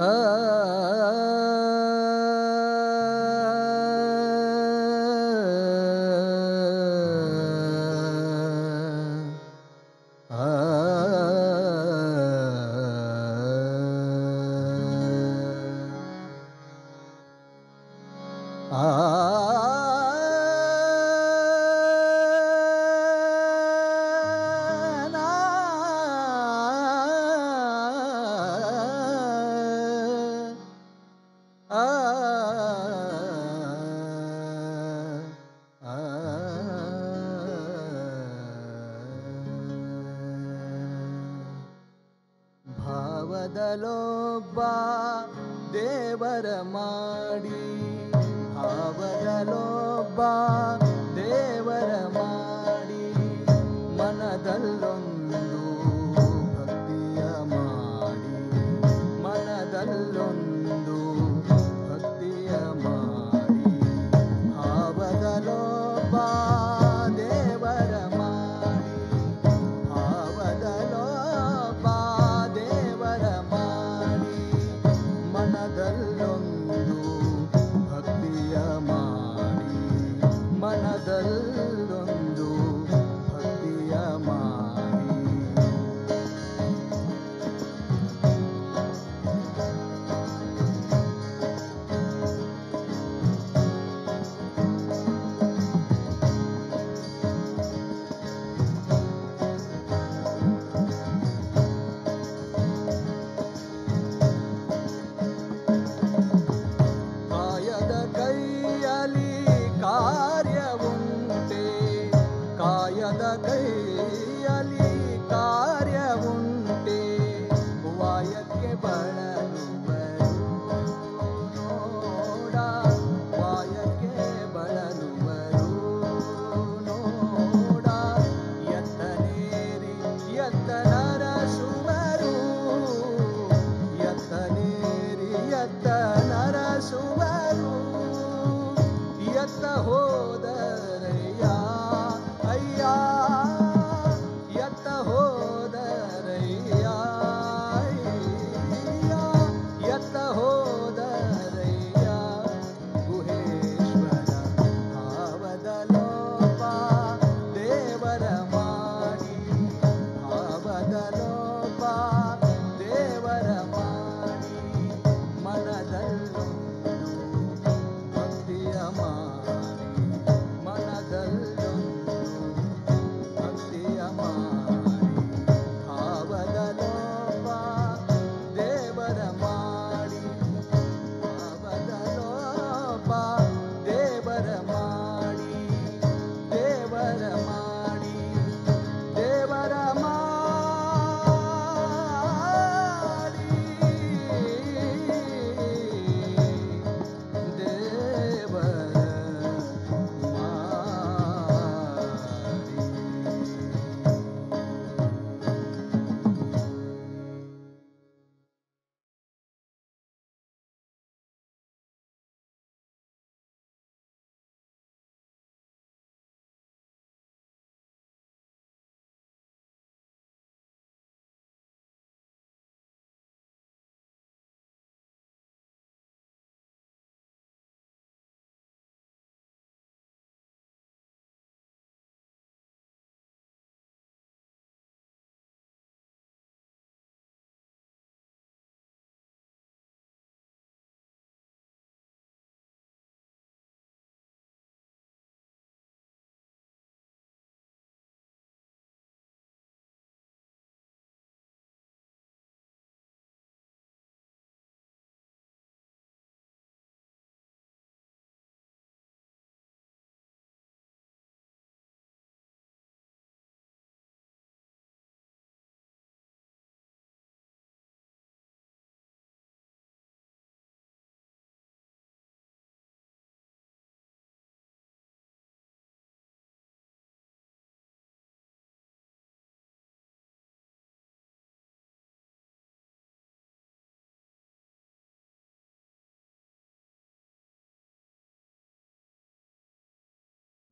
嗯。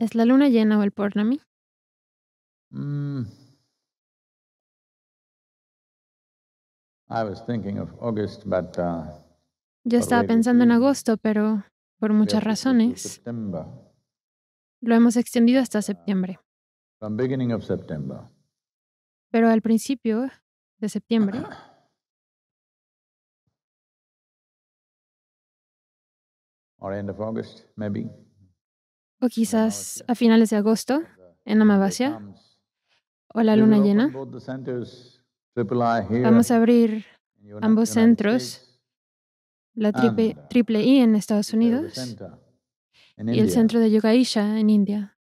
¿Es la luna llena o el pornami? Mm. Uh, Yo estaba pensando en agosto, pero por muchas razones lo hemos extendido hasta ah. septiembre. Pero al principio de septiembre. Or end of August, maybe o quizás a finales de agosto en Amavasya o la luna llena. Vamos a abrir ambos centros, la triple, triple I en Estados Unidos y el centro de Yoga Isha en India.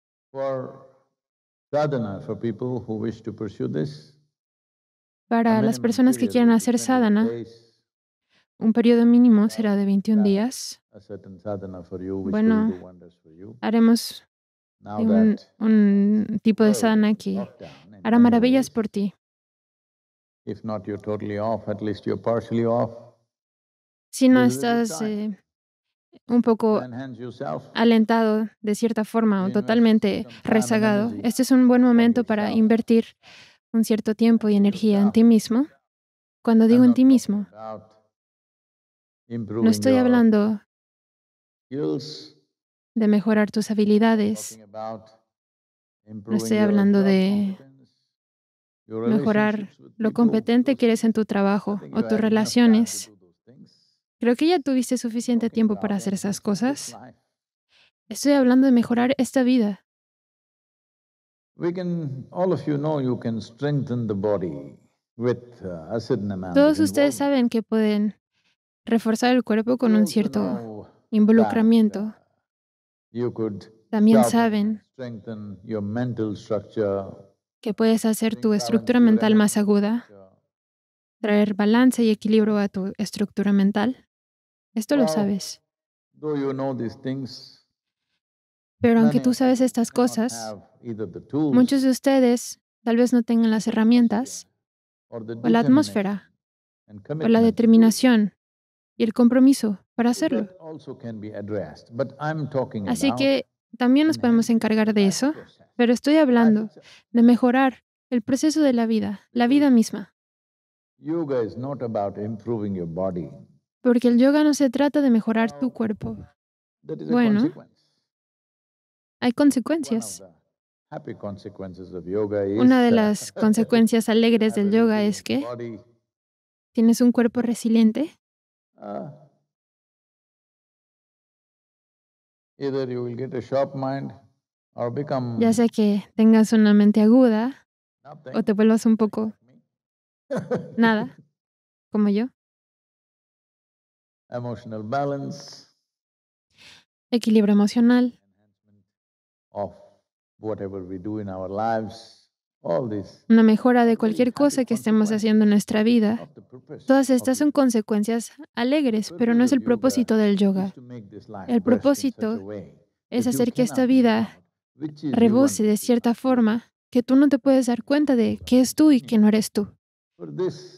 Para las personas que quieran hacer sadhana, un periodo mínimo será de 21 días bueno, haremos un, tipo de sadhana que hará maravillas por ti. Si no estás eh, un poco alentado de cierta forma o totalmente rezagado, este es un buen momento para invertir un cierto tiempo y energía en ti mismo. Cuando digo en ti mismo, no estoy hablando de mejorar tus habilidades. No estoy hablando de mejorar lo competente que eres en tu trabajo o tus relaciones. Creo que ya tuviste suficiente tiempo para hacer esas cosas. Estoy hablando de mejorar esta vida. Uh, Todos ustedes saben que pueden reforzar el cuerpo con un cierto involucramiento, también saben que puedes hacer tu estructura mental más aguda, traer balance y equilibrio a tu estructura mental. Esto lo sabes. Pero aunque tú sabes estas cosas, muchos de ustedes tal vez no tengan las herramientas o la atmósfera o la determinación y el compromiso hacerlo. Así que también nos podemos encargar de eso, pero estoy hablando de mejorar el proceso de la vida, la vida misma. Porque el yoga no se trata de mejorar tu cuerpo. Bueno, hay consecuencias. Una de las consecuencias alegres del yoga es que tienes un cuerpo resiliente ah, Ya sea que tengas una mente aguda o te vuelvas un poco nada, como yo. balance. Equilibrio emocional. Of whatever we do in our lives una mejora de cualquier cosa que estemos haciendo en nuestra vida. Todas estas son consecuencias alegres, pero no es el propósito del yoga. El propósito es hacer que esta vida rebose de cierta forma que tú no te puedes dar cuenta de qué es tú y qué no eres tú.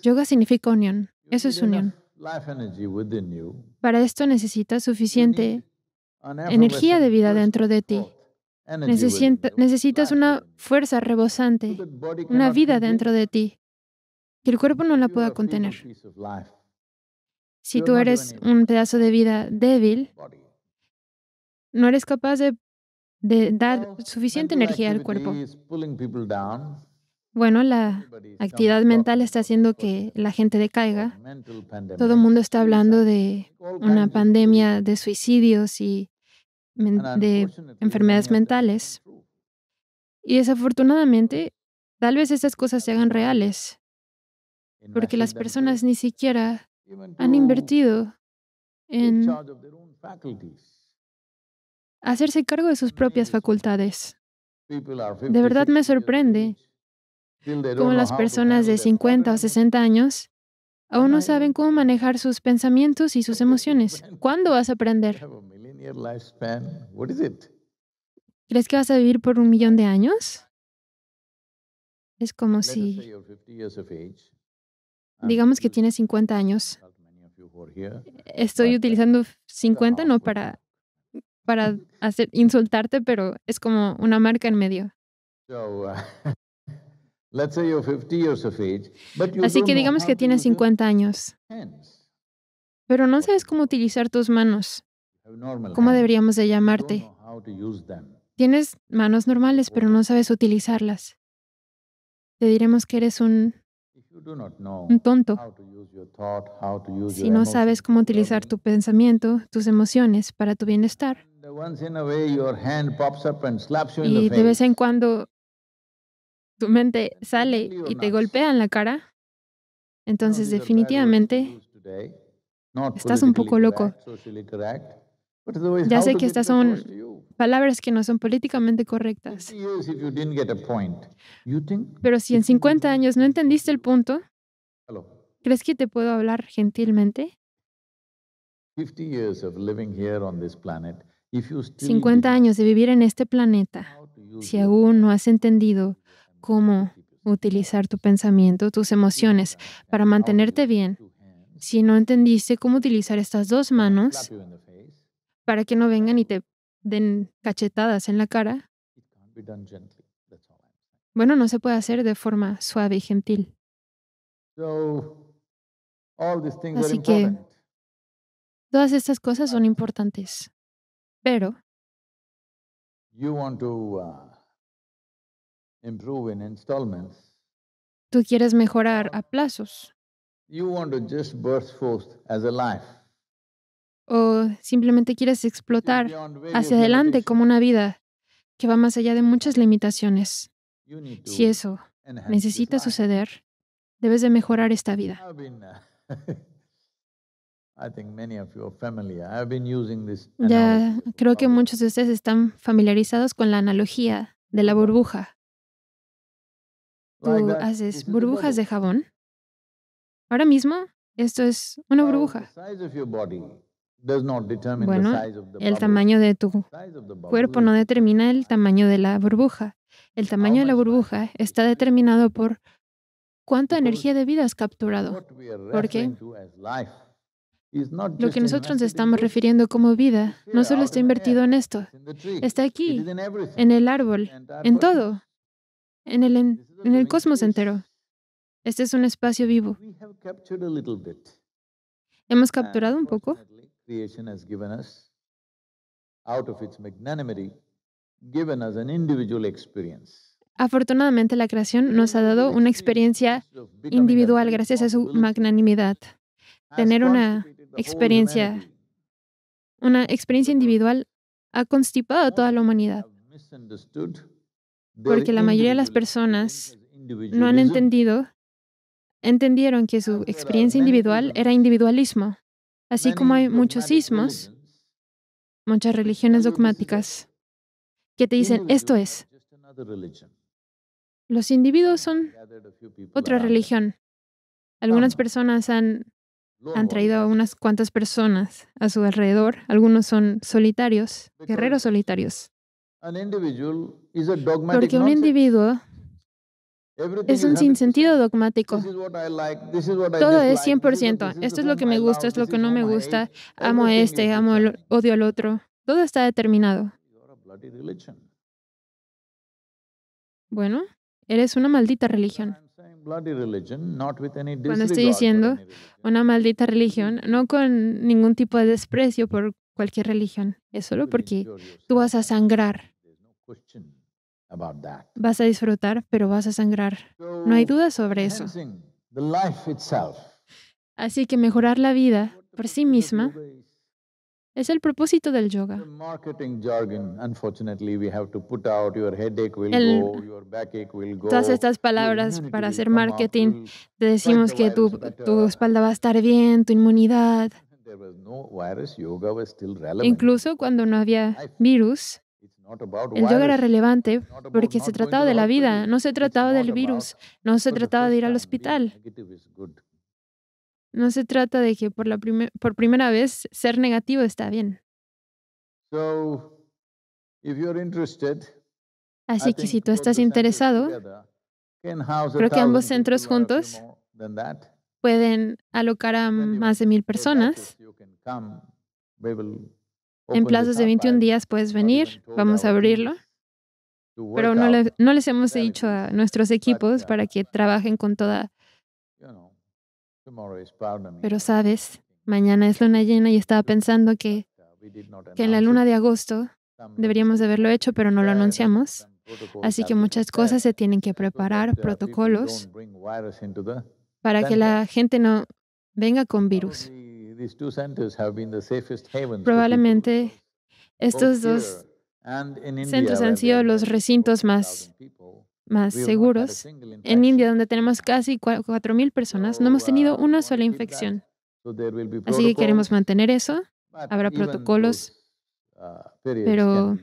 Yoga significa unión. Eso es unión. Para esto necesitas suficiente energía de vida dentro de ti necesitas una fuerza rebosante, una vida dentro de ti, que el cuerpo no la pueda contener. Si tú eres un pedazo de vida débil, no eres capaz de, de dar suficiente energía al cuerpo. Bueno, la actividad mental está haciendo que la gente decaiga. Todo el mundo está hablando de una pandemia de suicidios y de enfermedades mentales. Y desafortunadamente, tal vez estas cosas se hagan reales, porque las personas ni siquiera han invertido en hacerse cargo de sus propias facultades. De verdad me sorprende cómo las personas de 50 o 60 años aún no saben cómo manejar sus pensamientos y sus emociones. ¿Cuándo vas a aprender? ¿Crees que vas a vivir por un millón de años? Es como si, digamos que tienes 50 años. Estoy uh, utilizando 50 no para, para hacer, insultarte, pero es como una marca en medio. Uh, Así que digamos que tienes 50 años, pero no sabes cómo utilizar tus manos. ¿Cómo deberíamos de llamarte? Tienes manos normales, pero no sabes utilizarlas. Te diremos que eres un, un tonto si no sabes cómo utilizar tu pensamiento, tus emociones para tu bienestar. Y de vez en cuando tu mente sale y te golpea en la cara. Entonces definitivamente estás un poco loco. Ya sé que estas son palabras que no son políticamente correctas. Pero si en 50 años no entendiste el punto, ¿crees que te puedo hablar gentilmente? 50 años de vivir en este planeta, si aún no has entendido cómo utilizar tu pensamiento, tus emociones para mantenerte bien, si no entendiste cómo utilizar estas dos manos, para que no vengan y te den cachetadas en la cara. Bueno, no se puede hacer de forma suave y gentil. Así que todas estas cosas son importantes, pero uh, tú quieres mejorar a plazos o simplemente quieres explotar hacia adelante como una vida que va más allá de muchas limitaciones. Si eso necesita suceder, debes de mejorar esta vida. Ya creo que muchos de ustedes están familiarizados con la analogía de la burbuja. Tú haces burbujas de jabón. Ahora mismo, esto es una oh, burbuja. Bueno, el tamaño de tu cuerpo no determina el tamaño de la burbuja. El tamaño de la burbuja está determinado por cuánta energía de vida has capturado. Porque lo que nosotros estamos refiriendo como vida no solo está invertido en esto, está aquí, en el árbol, en todo, en el cosmos entero. Este es un espacio vivo. Hemos capturado un poco Afortunadamente, la creación nos ha dado una experiencia individual gracias a su magnanimidad. Tener una experiencia, una experiencia individual ha constipado a toda la humanidad, porque la mayoría de las personas no han entendido, entendieron que su experiencia individual era individualismo. Así como hay muchos sismos, muchas religiones dogmáticas que te dicen, esto es, los individuos son otra religión. Algunas personas han, traído a unas cuantas personas a su alrededor, algunos son solitarios, guerreros solitarios. Porque un individuo es un sinsentido dogmático. Todo es 100%. Esto es lo que me gusta, es lo que no me gusta. Amo a este, amo odio al otro. Todo está determinado. Bueno, eres una maldita religión. Cuando estoy diciendo una maldita religión, no con ningún tipo de desprecio por cualquier religión, es solo porque tú vas a sangrar. Vas a disfrutar, pero vas a sangrar. No hay duda sobre eso. Así que mejorar la vida por sí misma es el propósito del yoga. todas estas palabras para hacer marketing, te decimos que tu, tu espalda va a estar bien, tu inmunidad. Incluso cuando no había virus, el yoga era relevante porque se trataba de la vida, no se trataba del virus, no se trataba de ir al hospital. No se trata de que por, por primera vez ser negativo está bien. Así que si tú estás interesado, creo que ambos centros juntos pueden alocar a más de mil personas. En plazos de 21 días puedes venir, vamos a abrirlo. Pues, pero no, no les hemos dicho a nuestros equipos para que trabajen con toda... Pero sabes, mañana es luna llena y estaba pensando que, uh, que en la luna de agosto deberíamos de haberlo hecho, pero no lo anunciamos. Así que muchas cosas se tienen que preparar, protocolos, para que la gente no venga con virus. Probablemente estos dos centros han sido los recintos más, seguros. En India, donde tenemos casi 4.000 personas, no hemos tenido uh, una sola infección. Así que queremos mantener eso. Habrá protocolos, uh, pero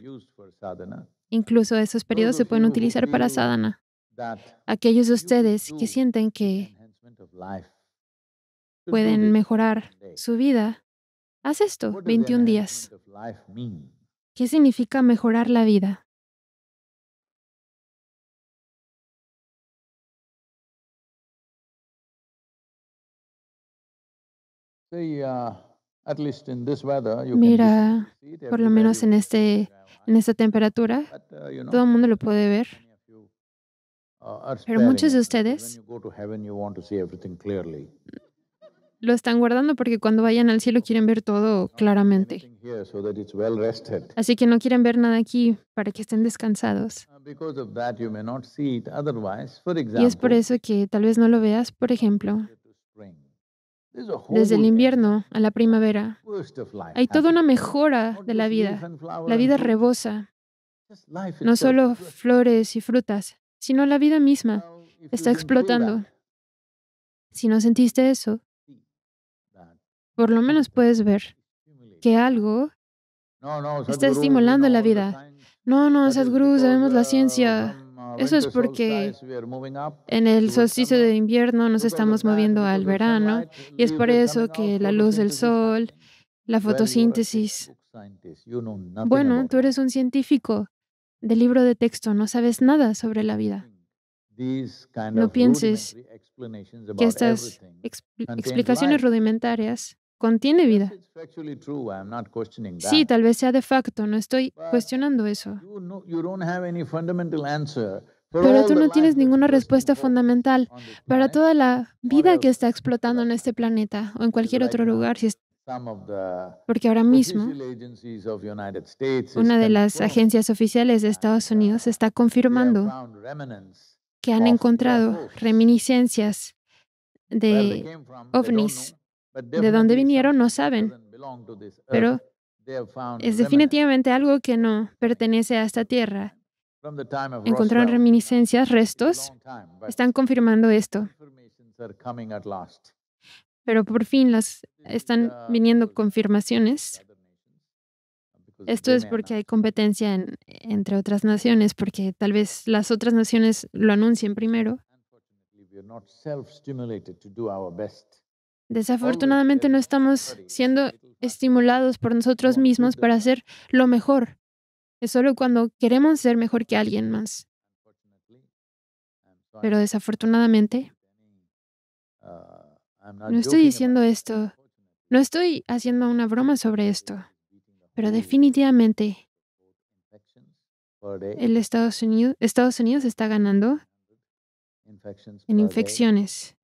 incluso esos periodos se pueden utilizar para sadhana. Aquellos de ustedes que sienten que pueden mejorar su vida. Haz esto 21 días. ¿Qué significa mejorar la vida? Uh, Mira, por lo menos en, este, en esta temperatura, uh, todo el mundo lo puede ver. Uh, Pero muchos de ustedes lo están guardando porque cuando vayan al cielo quieren ver todo claramente. Así que no quieren ver nada aquí para que estén descansados. Ah, y es por eso que tal vez no lo veas, por ejemplo. Desde el invierno a la primavera hay toda una mejora de la vida. La vida rebosa. No solo flores y frutas, sino la vida misma está explotando. Si no sentiste eso, por lo menos puedes ver que algo está estimulando la vida. No, no, Sadhguru, sabemos la ciencia. Eso es porque en el solsticio de invierno nos estamos moviendo al verano y es por eso que la luz del sol, la fotosíntesis. Bueno, tú eres un científico de libro de texto, no sabes nada sobre la vida. No pienses que estas explicaciones rudimentarias contiene vida. Sí, tal vez sea de facto, no estoy cuestionando eso. Pero tú no tienes ninguna respuesta fundamental para toda la vida que está explotando en este planeta o en cualquier otro lugar, porque ahora mismo una de las agencias oficiales de Estados uh, Unidos está confirmando que han encontrado reminiscencias de ovnis de dónde vinieron no saben, pero es definitivamente algo que no pertenece a esta tierra. Encontraron reminiscencias, restos. Están confirmando esto. Pero por fin las están uh, viniendo confirmaciones. Uh, esto es porque uh, hay competencia entre otras naciones, porque tal vez las otras naciones lo anuncien primero. Desafortunadamente no estamos siendo estimulados por nosotros mismos para hacer lo mejor. Es solo cuando queremos ser mejor que alguien más. Pero desafortunadamente, no estoy diciendo esto, no estoy haciendo una broma sobre esto, pero definitivamente el Estados Unidos, Estados Unidos está ganando en infecciones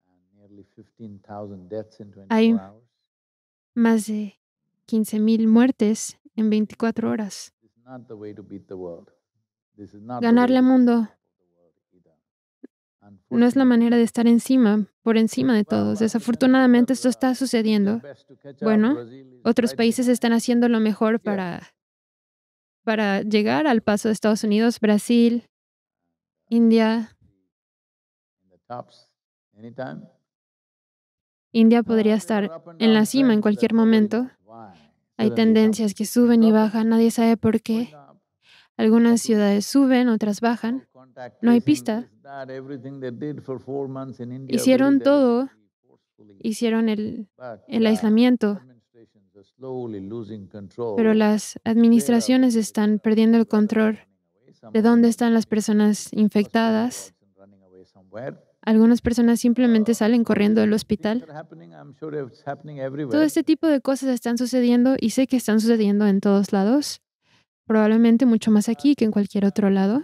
hay más de 15.000 muertes en 24 horas. Ganarle al mundo no es la manera de estar encima, por encima de todos. Desafortunadamente esto está sucediendo. Bueno, otros países están haciendo lo mejor para, para llegar al paso de Estados Unidos, Brasil, uh, India. India podría estar en la cima en cualquier momento. Hay tendencias que suben y bajan, nadie sabe por qué. Algunas ciudades suben, otras bajan. No hay pista. Hicieron todo, hicieron el, el aislamiento, pero las administraciones están perdiendo el control de dónde están las personas infectadas algunas personas simplemente salen corriendo del hospital. Todo este tipo de cosas están sucediendo y sé que están sucediendo en todos lados, probablemente mucho más aquí que en cualquier otro lado.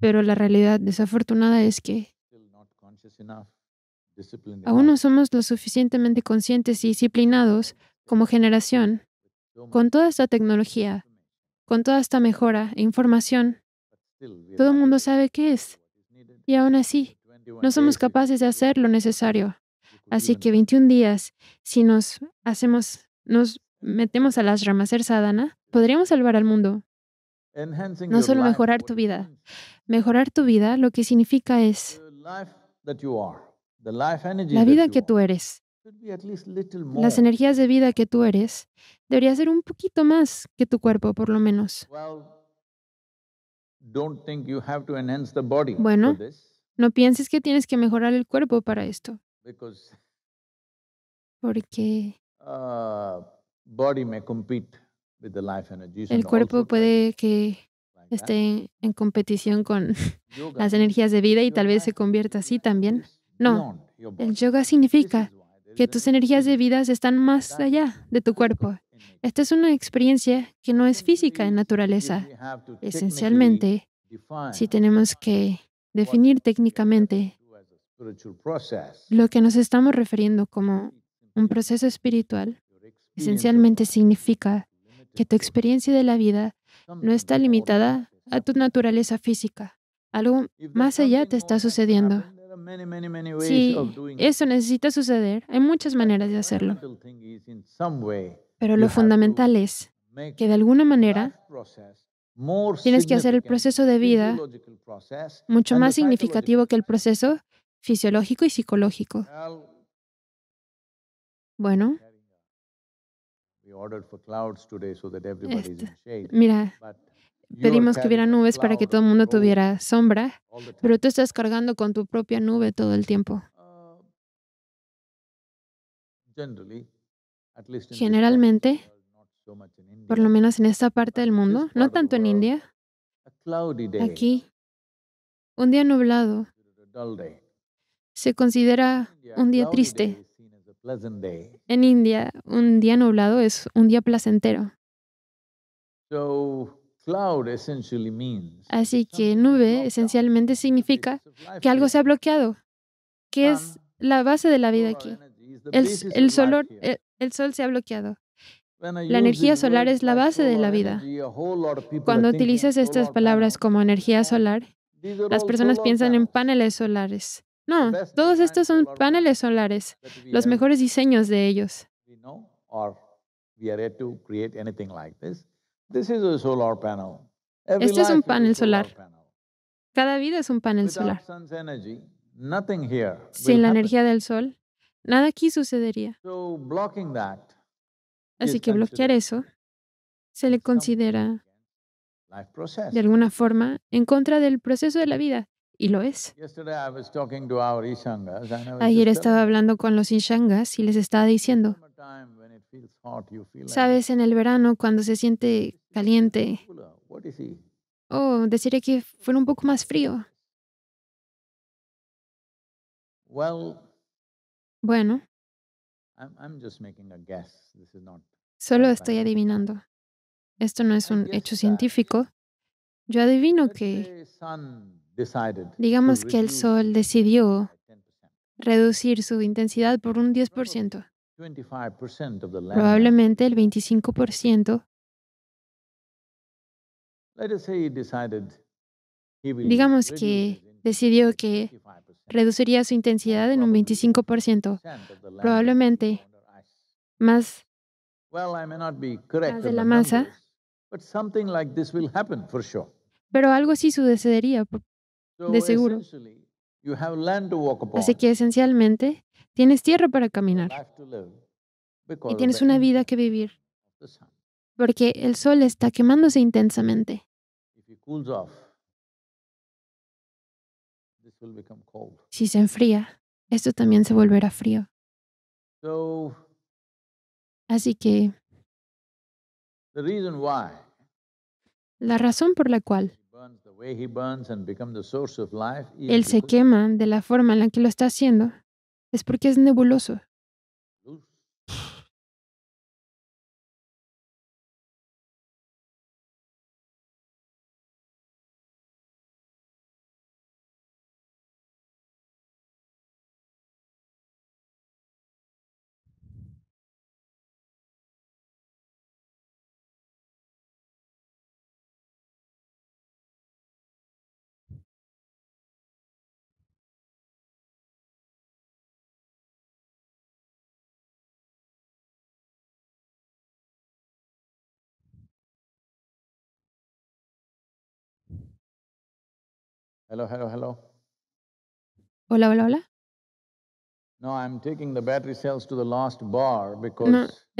Pero la realidad desafortunada es que aún no somos lo suficientemente conscientes y disciplinados como generación con toda esta tecnología, con toda esta mejora e información. Todo el mundo sabe qué es, y aún así, no somos capaces de hacer lo necesario. Así que 21 días, si nos hacemos, nos metemos a las ramas ser sadhana, podríamos salvar al mundo. No solo mejorar tu vida. Mejorar tu vida lo que significa es la vida que tú eres. Las energías de vida que tú eres debería ser un poquito más que tu cuerpo, por lo menos. Bueno, no pienses que tienes que mejorar el cuerpo para esto. Porque uh, el cuerpo puede que esté en competición con las energías de vida y tal vez se convierta así también. No, el yoga significa que tus energías de vida están más allá de tu cuerpo. Esta es una experiencia que no es física en naturaleza. Esencialmente, si tenemos que definir técnicamente lo que nos estamos refiriendo como un proceso espiritual, esencialmente significa que tu experiencia de la vida no está limitada a tu naturaleza física. Algo más allá te está sucediendo. Si eso necesita suceder, hay muchas maneras de hacerlo. Pero lo fundamental es que de alguna manera tienes que hacer el proceso de vida mucho más significativo que el proceso fisiológico y psicológico. Bueno. Este, mira, pedimos que hubiera nubes para que todo el mundo tuviera sombra, pero tú estás cargando con tu propia nube todo el tiempo. Uh, Generalmente, por lo menos en esta parte del mundo, no tanto en India, aquí, un día nublado se considera un día triste. En India, un día nublado es un día placentero. Así que nube esencialmente significa que algo se ha bloqueado, que es la base de la vida aquí. Eh, el, sol se ha bloqueado. La energía solar es la base de la vida. Cuando utilizas estas palabras como energía solar, las personas piensan en paneles solares. No, todos estos son paneles solares, los mejores diseños de ellos. Este es un panel solar. Cada vida es un panel solar. Sin la energía del sol, Nada aquí sucedería. Así que bloquear eso se le considera de alguna forma en contra del proceso de la vida, y lo es. Ayer estaba hablando con los Ishangas y les estaba diciendo, sabes, en el verano cuando se siente caliente, o oh, deciré que fuera un poco más frío. Bueno. Solo estoy adivinando. Esto no es un hecho científico. Yo adivino que, digamos que el Sol decidió reducir su intensidad por un 10%. Probablemente el 25%. Digamos que decidió que reduciría su intensidad en un 25%, probablemente más, de la masa, pero algo así sucedería, de seguro. Así que esencialmente tienes tierra para caminar y tienes una vida que vivir porque el sol está quemándose intensamente. Si se enfría, esto también se volverá frío. Así que la razón por la cual él se quema de la forma en la que lo está haciendo es porque es nebuloso Hello, Hola, hola, hola. No,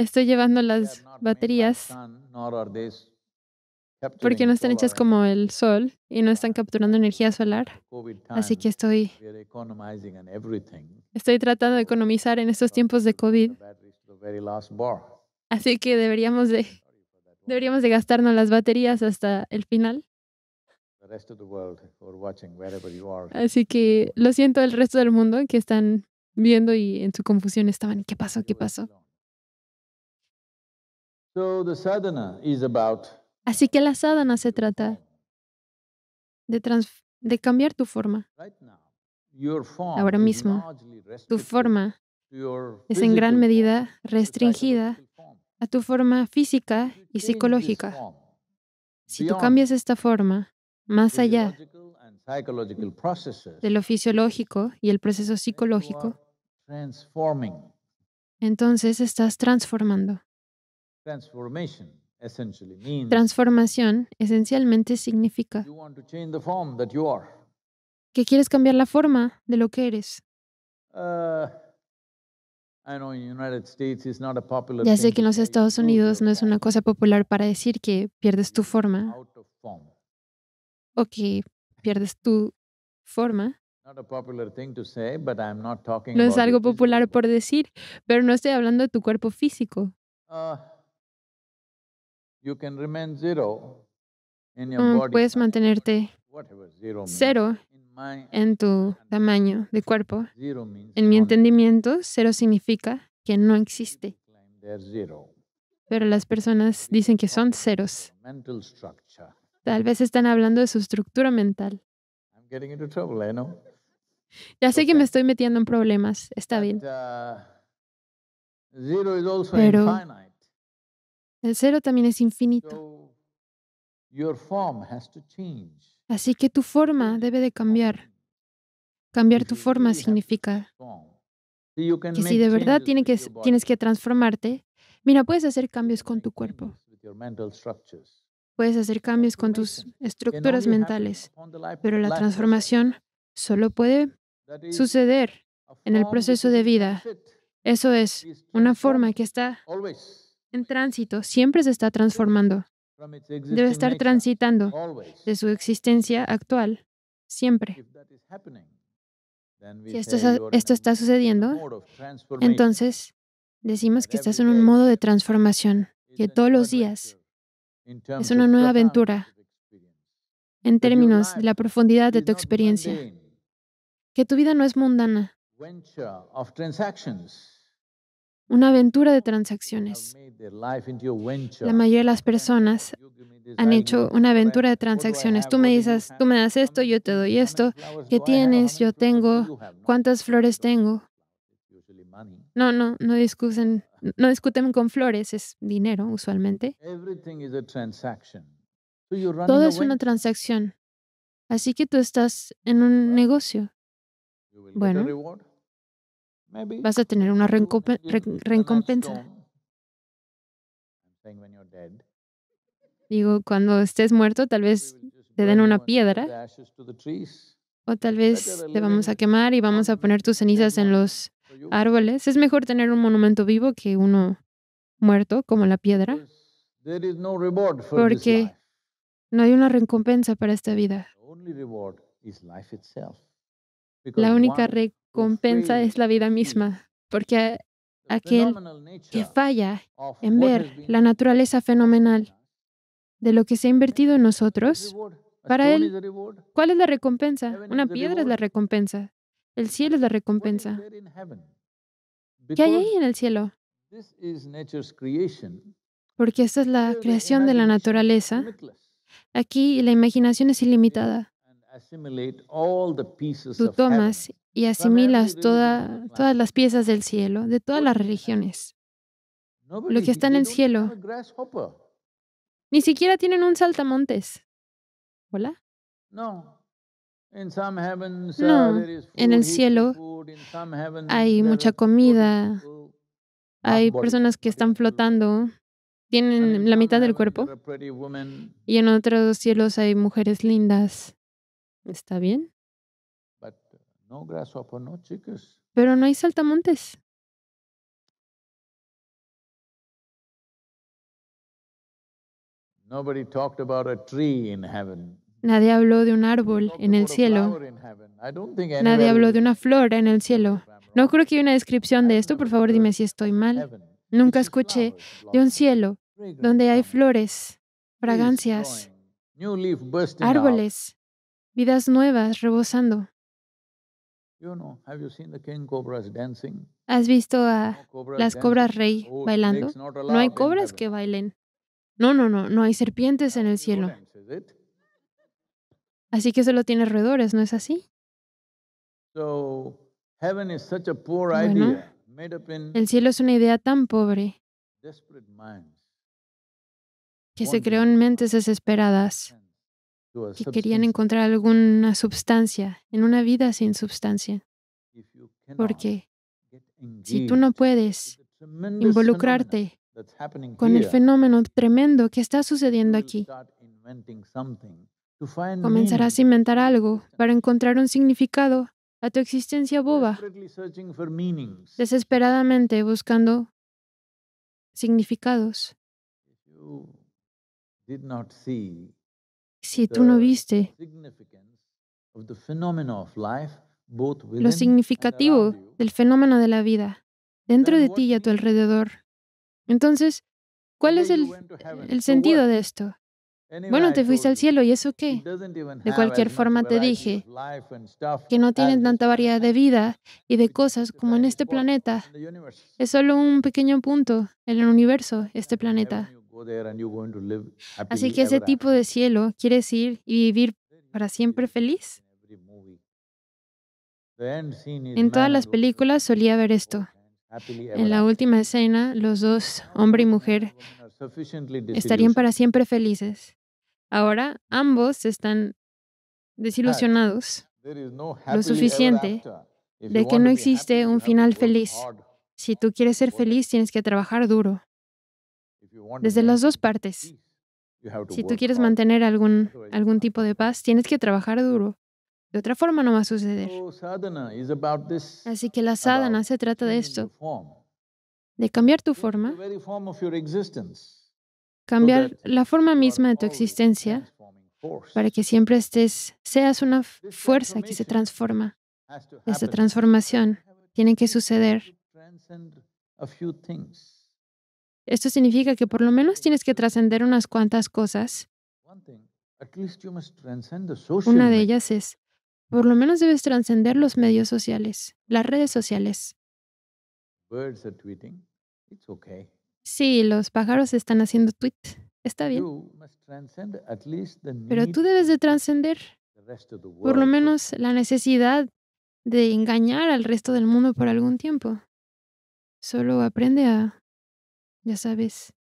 estoy llevando las baterías porque no están hechas como el sol y no están capturando energía solar. Así que estoy, estoy tratando de economizar en estos tiempos de COVID. Así que deberíamos de, deberíamos de gastarnos las baterías hasta el final. Así que lo siento al resto del mundo que están viendo y en su confusión estaban, ¿qué pasó? ¿Qué pasó? Así que la sadhana se trata de, de cambiar tu forma. Ahora mismo, tu forma es en gran medida restringida a tu forma física y psicológica. Si tú cambias esta forma, más allá de lo fisiológico y el proceso psicológico, entonces estás transformando. Transformación esencialmente significa que quieres cambiar la forma de lo que eres. Uh, ya sé que en los Estados Unidos no es una cosa popular para decir que pierdes tu forma o que pierdes tu forma. No es algo popular por decir, pero no estoy hablando de tu cuerpo físico. Uh, mm, puedes mantenerte cero en tu tamaño de cuerpo. En mi entendimiento, cero significa que no existe. Pero las personas dicen que son ceros Tal vez están hablando de su estructura mental. Ya sé que me estoy metiendo en problemas, está bien. Pero el cero también es infinito. Así que tu forma debe de cambiar. Cambiar tu forma significa que si de verdad tienes que transformarte, mira, puedes hacer cambios con tu cuerpo. Puedes hacer cambios con tus estructuras mentales, pero la transformación solo puede suceder en el proceso de vida. Eso es una forma que está en tránsito, siempre se está transformando. Debe estar transitando de su existencia actual, siempre. Si esto, está sucediendo, entonces decimos que estás en un modo de transformación, que todos los días es una nueva aventura en términos de la profundidad de tu experiencia. Que tu vida no es mundana. Una aventura de transacciones. La mayoría de las personas han hecho una aventura de transacciones. Tú me dices, tú me das esto, yo te doy esto. ¿Qué tienes? Yo tengo. ¿Cuántas flores tengo? No, no, no discuten. No discuten con flores, es dinero usualmente. Todo es una transacción. Así que tú estás en un negocio. Bueno, vas a tener una recompensa. Digo, cuando estés muerto, tal vez te den una piedra o tal vez te vamos a quemar y vamos a poner tus cenizas en los árboles. Es mejor tener un monumento vivo que uno muerto, como la piedra. Pues, porque no hay una recompensa para esta vida. La única recompensa es la vida misma, porque aquel que falla en ver la naturaleza fenomenal de lo que se ha invertido en nosotros, para él, ¿cuál es la recompensa? Una piedra es la recompensa. El cielo es la recompensa. ¿Qué hay ahí en el cielo? Porque esta es la creación de la naturaleza. Aquí la imaginación es ilimitada. Tú tomas y asimilas todas las piezas del cielo, de todas las religiones. Lo que está en el cielo. Ni siquiera tienen un saltamontes. ¿Hola? No. Uh, no, en el cielo hay mucha comida, hay personas que están flotando, tienen la mitad del cuerpo, y en otros cielos hay mujeres lindas. ¿Está bien? Uh, Pero no hay saltamontes. Nobody talked about a tree in heaven. Nadie habló de un árbol en el cielo. Nadie habló de una flor en el cielo. No creo que haya una descripción de esto. Por favor, dime si estoy mal. Nunca escuché de un cielo donde hay flores, fragancias, árboles, vidas nuevas rebosando. ¿Has visto a las cobras rey oh, bailando? No hay cobras que bailen. No, no, no, no hay serpientes en el cielo. Así que solo tiene roedores, ¿no es así? el cielo es una idea tan pobre que se creó en mentes desesperadas que querían encontrar alguna sustancia en una vida sin sustancia. Porque si tú no puedes involucrarte con el fenómeno tremendo que está sucediendo aquí, Comenzarás a inventar algo para encontrar un significado a tu existencia boba, desesperadamente buscando significados. Si tú no viste lo significativo del fenómeno de la vida dentro de ti y a tu alrededor, entonces, ¿cuál es el, el sentido de esto? Bueno, te fuiste al cielo y eso qué. De cualquier forma te dije que no tienen tanta variedad de vida y de cosas como en este planeta. Es solo un pequeño punto en el universo, este planeta. Así que ese tipo de cielo ¿quieres ir y vivir para siempre feliz. En todas las películas solía ver esto. En la última escena, los dos, hombre y mujer, estarían para siempre felices. Ahora ambos están desilusionados lo suficiente de que no existe un final feliz. Si tú quieres ser feliz, tienes que trabajar duro. Desde las dos partes. Si tú quieres mantener algún, algún tipo de paz, tienes que trabajar duro. De otra forma no va a suceder. Oh, Así que la sadhana se trata de esto, de cambiar tu forma, cambiar la forma misma de tu existencia para que siempre estés, seas una fuerza que se transforma. Esta transformación tiene que suceder. Esto significa que por lo menos tienes que trascender unas cuantas cosas. Una de ellas es, por lo menos debes trascender los medios sociales, las redes sociales. Sí, los pájaros están haciendo tweet. Está bien. Pero tú debes de trascender por lo menos la necesidad de engañar al resto del mundo por algún tiempo. Solo aprende a, ya sabes,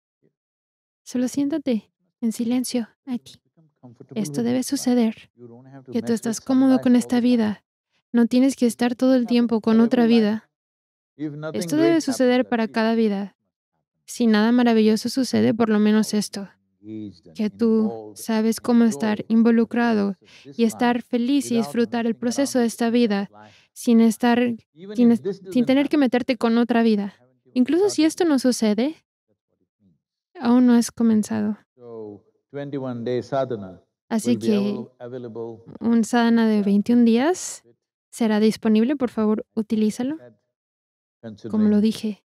solo siéntate en silencio aquí. Esto debe suceder, que tú estás cómodo con esta vida. No tienes que estar todo el tiempo con otra vida. Esto debe suceder para cada vida si nada maravilloso sucede, por lo menos esto, que tú sabes cómo estar involucrado y estar feliz y disfrutar el proceso de esta vida sin estar sin, tener que meterte con otra vida. Incluso si esto no sucede, aún no has comenzado. Así que un sadhana de 21 días será disponible, por favor, utilízalo. Como lo dije,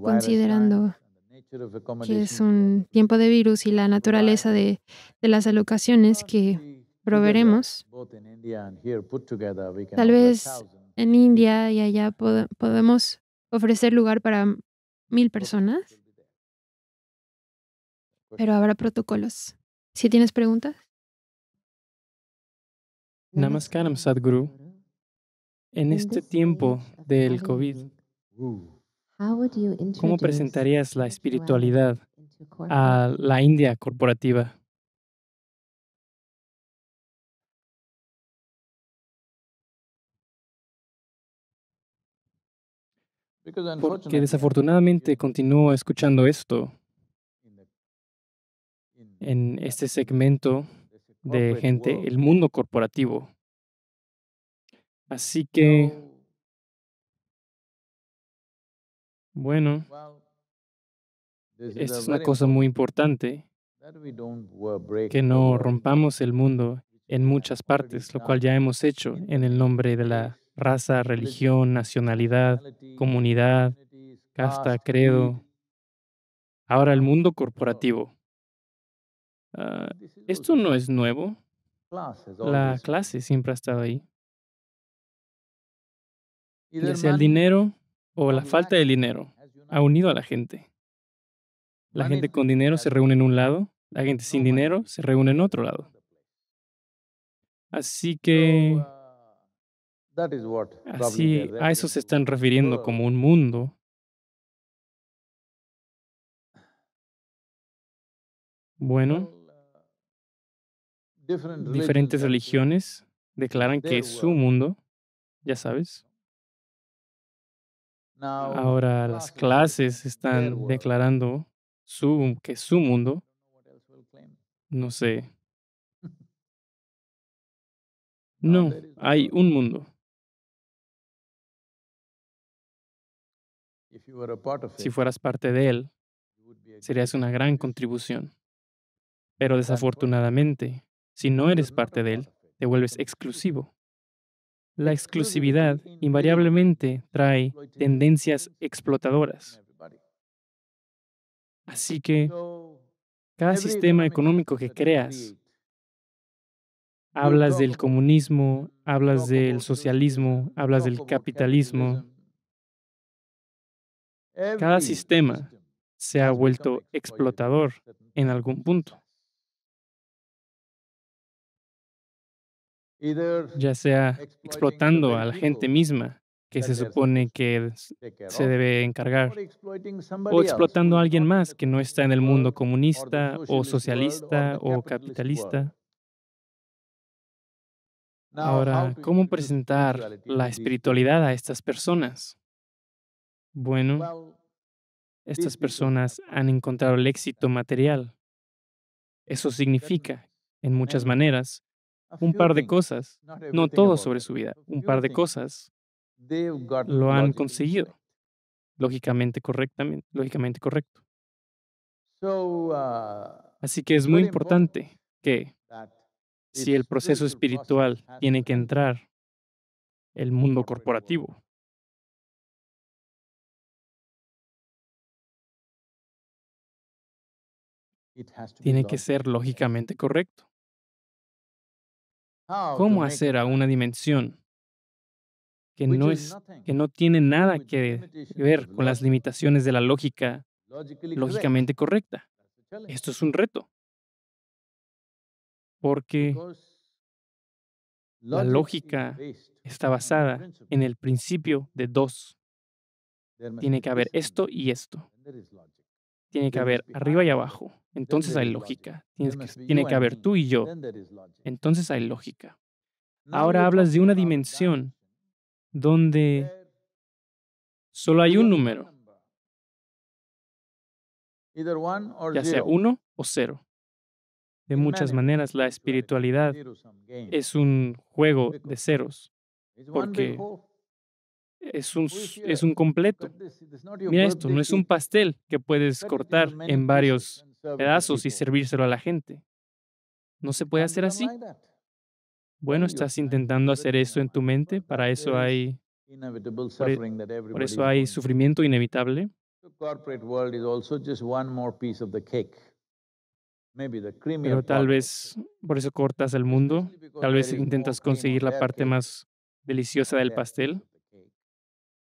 considerando que es un tiempo de virus y la naturaleza de, las alocaciones que proveeremos. Tal vez en India y allá podemos ofrecer lugar para mil personas, pero habrá protocolos. Si tienes preguntas. Namaskaram, Sadhguru. En este tiempo del COVID, ¿Cómo presentarías la espiritualidad a la India corporativa? Porque desafortunadamente continúo escuchando esto en este segmento de gente, el mundo corporativo. Así que Bueno, esta es una cosa muy importante, que no rompamos el mundo en muchas partes, lo cual ya hemos hecho en el nombre de la raza, religión, nacionalidad, comunidad, casta, credo. Ahora el mundo corporativo. Ah, esto no es nuevo. La clase siempre ha estado ahí. Y el dinero o la falta de dinero ha unido a la gente. La gente con dinero se reúne en un lado, la gente sin dinero se reúne en otro lado. Así que... Ah, así a eso se están refiriendo como un mundo Bueno, ah, diferentes religiones declaran que es su mundo, ya sabes. Ahora las clases están declarando que su mundo. No sé. No, hay un mundo. Si fueras parte de él, serías una gran contribución. Pero desafortunadamente, si no eres parte de él, te vuelves exclusivo. La exclusividad invariablemente trae tendencias explotadoras. Así que cada sistema económico que creas, hablas del comunismo, hablas del socialismo, hablas del capitalismo, cada sistema se ha vuelto explotador en algún punto. ya sea explotando a la gente misma que se supone que se debe encargar, o explotando a alguien más que no está en el mundo comunista o socialista o capitalista. Ahora, ¿cómo presentar la espiritualidad a estas personas? Bueno, estas personas han encontrado el éxito material. Eso significa, en muchas maneras, un par de cosas, no todo sobre su vida, un par de cosas lo han conseguido lógicamente correctamente, lógicamente correcto. Uh, Así que es muy importante que si el proceso espiritual tiene que entrar el mundo corporativo, tiene que ser lógicamente correcto. Ah, cómo hacer a una dimensión que no, es, que no tiene nada que ver con las limitaciones de la lógica lógicamente correcta. Esto es un reto, porque la lógica está basada en el principio de dos. Tiene que haber esto y esto tiene que haber arriba y abajo. Entonces hay lógica. tiene que haber tú y yo. Entonces hay lógica. Ahora hablas de una dimensión donde solo hay un número. Ya sea uno o cero. De muchas maneras, la espiritualidad es un juego de ceros. Porque es un, eh, completo. Mira esto, no es un pastel que puedes cortar en varios pedazos y servírselo a la gente. No se puede hacer así. Bueno, estás intentando hacer eso en tu mente, para eso hay, e por eso hay sufrimiento inevitable. Pero tal vez por eso cortas el mundo, tal vez intentas conseguir la parte más deliciosa del pastel,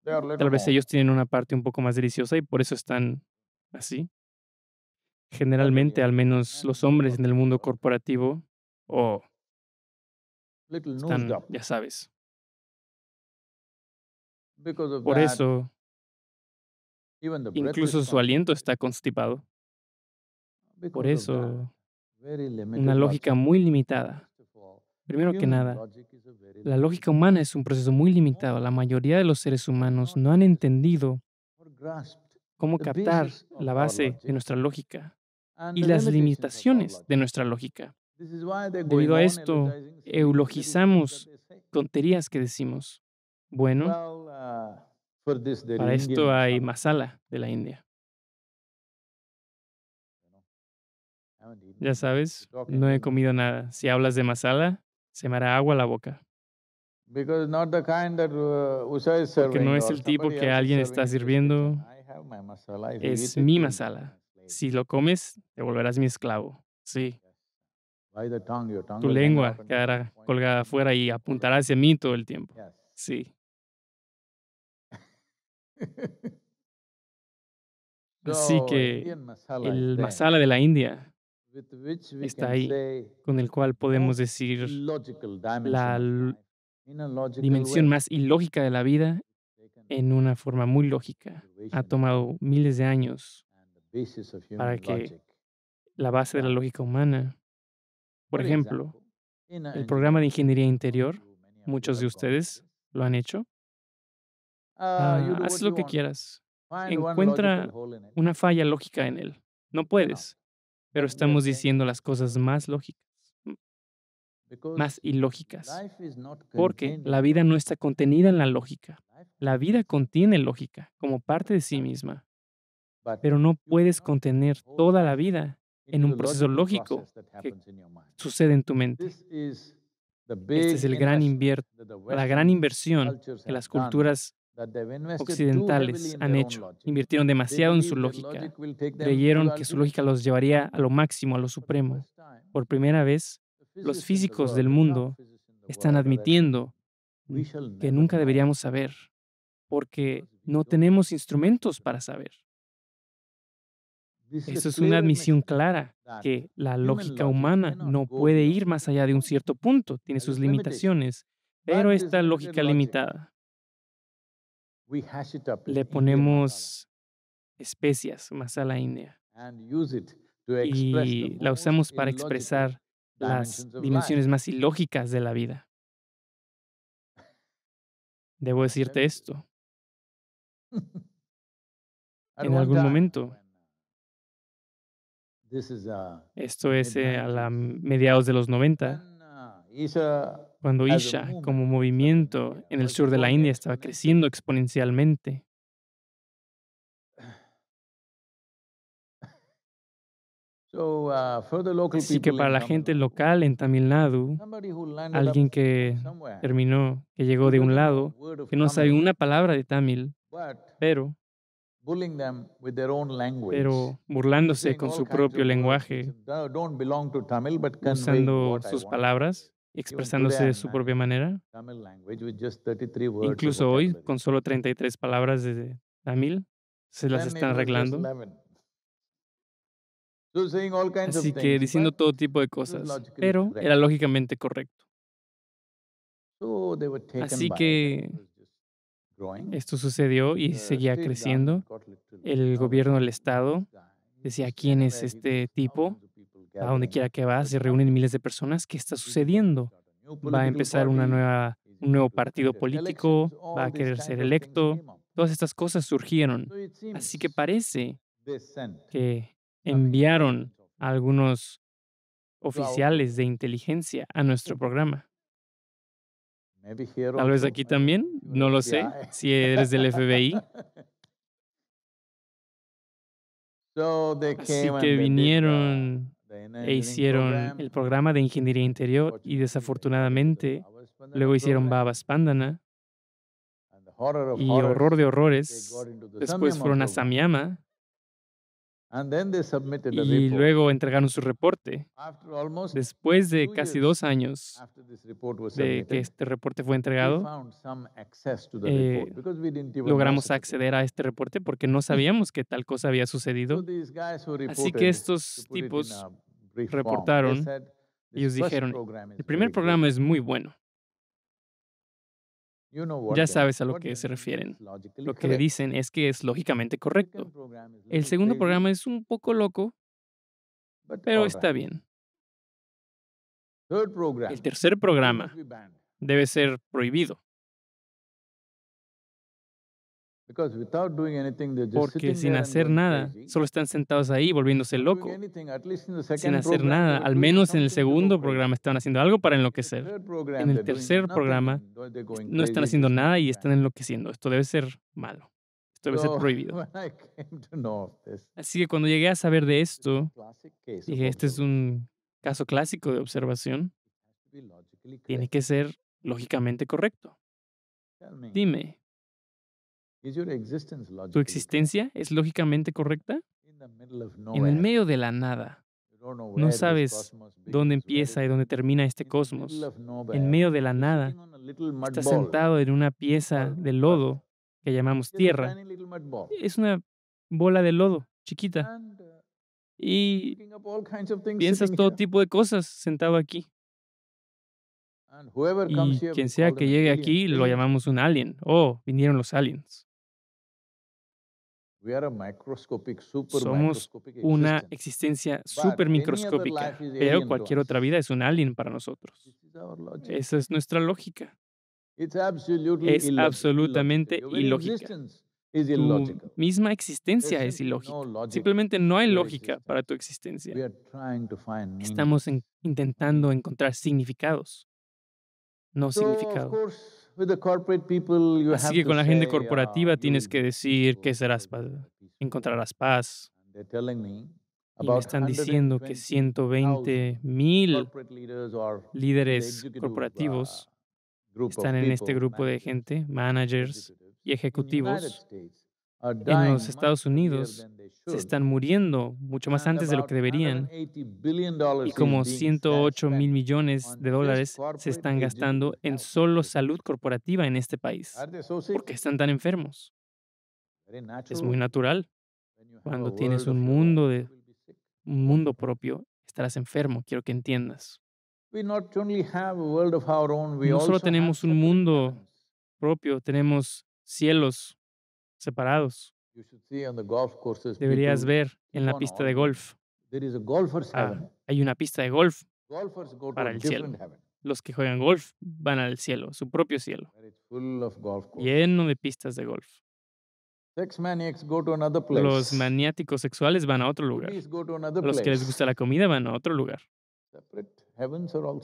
Tal vez ellos tienen una parte un poco más deliciosa y por eso están así. Generalmente, al menos los hombres en el mundo corporativo o están, ya sabes. Por eso, incluso su aliento está constipado. Por eso, una lógica muy limitada. Primero que nada, la lógica humana es un proceso muy limitado. La mayoría de los seres humanos no han entendido cómo captar la base de nuestra lógica y las limitaciones de nuestra lógica. Debido a esto, eulogizamos tonterías que decimos. Bueno, uh, para esto hay masala de la India. Ya sabes, no he comido nada. Si hablas de masala, se me hará agua la boca. Uh, Porque no es el tipo que alguien está sirviendo. Es mi masala. Si lo comes, te volverás mi esclavo. Sí. Tu lengua quedará colgada afuera y apuntará hacia mí todo el tiempo. Sí. Así que el masala de la India está ahí, con el cual podemos decir la dimensión más ilógica de la vida en una forma muy lógica. Ha tomado miles de años para que la base de la lógica humana, por ejemplo, el programa de ingeniería interior, muchos de ustedes lo han hecho, ah, ah, haz lo que quieras, encuentra una falla lógica en él. No puedes pero estamos diciendo las cosas más lógicas, mm. más ilógicas, porque la vida no está contenida en la lógica. La vida contiene lógica como parte de sí misma, pero no puedes contener toda la vida en un proceso lógico que sucede en tu mente. Esta es el gran la gran inversión que las culturas occidentales han hecho. Invirtieron demasiado en su lógica. Creyeron que su lógica los llevaría a lo máximo, a lo supremo. Por primera vez, los físicos del mundo están admitiendo que nunca deberíamos saber, porque no tenemos instrumentos para saber. Eso es una admisión clara, que la lógica humana no puede ir más allá de un cierto punto, tiene sus limitaciones, pero esta lógica limitada le ponemos especias, más a la india, y la usamos para expresar las dimensiones más ilógicas de la vida. Debo decirte esto. En algún momento, uh, esto es eh, a la mediados de los 90, cuando Isha como movimiento en el sur de la India estaba creciendo exponencialmente. Uh, Así que para la gente local en Tamil Nadu, alguien que terminó, que llegó de un lado, que no sabe una palabra de Tamil, pero, pero burlándose con su propio lenguaje, uh, usando sus palabras, expresándose de su propia manera. Incluso hoy, con solo 33 palabras de tamil, se las están arreglando. Así que diciendo todo tipo de cosas, pero era lógicamente correcto. Así que esto sucedió y seguía creciendo. El gobierno del Estado decía, ¿quién es este tipo? a donde quiera que vas, se reúnen miles de personas. ¿Qué está sucediendo? Va a empezar una nueva, un nuevo partido este político, va a querer ser electo. Todas estas cosas surgieron. Así que parece que enviaron a algunos oficiales de inteligencia a nuestro programa. Tal vez aquí también, no lo sé, si eres del FBI. Así que vinieron e hicieron el programa de ingeniería interior y desafortunadamente luego hicieron Babas Pandana y horror de horrores. Después fueron a Samyama y luego entregaron su reporte. Después de casi dos años de que este reporte fue entregado, eh, logramos acceder a este reporte porque no sabíamos que tal cosa había sucedido. Así que estos tipos reportaron, y os dijeron, el primer programa es muy bueno. Ya sabes a lo que se refieren. Lo que dicen es que es lógicamente correcto. El segundo programa es un poco loco, pero está bien. El tercer programa debe ser prohibido. Porque sin hacer nada, solo están sentados ahí volviéndose locos. Sin hacer nada, al menos en el segundo programa están haciendo algo para enloquecer. En el tercer programa no están haciendo nada y están enloqueciendo. Esto debe ser malo. Esto debe ser prohibido. Así que cuando llegué a saber de esto, dije, este es un caso clásico de observación. Tiene que ser lógicamente correcto. Dime, ¿Tu existencia es lógicamente correcta? En el medio de la nada. No sabes dónde empieza y dónde termina este cosmos. En medio de la nada, estás sentado en una pieza de lodo que llamamos tierra. Es una bola de lodo chiquita. Uh, y piensas todo tipo de cosas sentado aquí. Y quien sea que llegue aquí lo llamamos un alien. Oh, vinieron los aliens. Somos una existencia supermicroscópica, pero cualquier otra vida es un alien para nosotros. Esa es nuestra lógica. Es absolutamente ilógica. Tu misma existencia es ilógica. Simplemente no hay lógica para tu existencia. Estamos intentando encontrar significados, no significados. Así que con la gente uh, corporativa tienes que decir que serás, encontrarás paz. Y están diciendo que 120 mil líderes uh, corporativos están en este grupo de gente, managers y ejecutivos en los Estados Unidos se están muriendo mucho más antes de lo que deberían. Y como 108 mil millones de dólares se están gastando en solo salud corporativa en este país. porque están tan enfermos? Es muy natural. Cuando tienes un mundo, de, un mundo propio, estarás enfermo, quiero que entiendas. No solo tenemos un mundo propio, tenemos cielos separados. Deberías ver en la pista de golf. Ah, hay una pista de golf para el cielo. Los que juegan golf van al cielo, su propio cielo, lleno de pistas de golf. Los maniáticos sexuales van a otro lugar. Los que les gusta la comida van a otro lugar.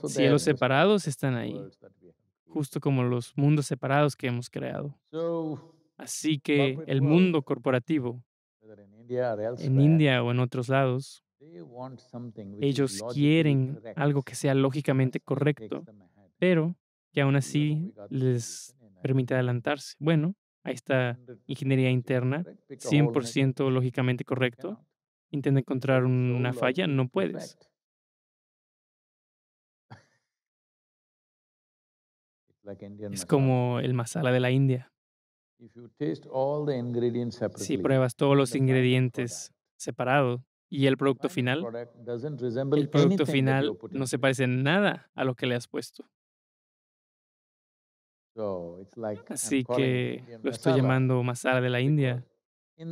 Cielos separados están ahí, justo como los mundos separados que hemos creado. Así que pues, el mundo corporativo, en India o en otros lados, ellos quieren algo que sea lógicamente correcto, pero que aún así les permite adelantarse. Bueno, ahí está ingeniería interna, 100% lógicamente correcto. Intenta encontrar una falla, no puedes. Es como el masala de la India. Si pruebas todos los ingredientes separados y el producto final, el producto final no se parece en nada a lo que le has puesto. Así que lo estoy llamando masala de la India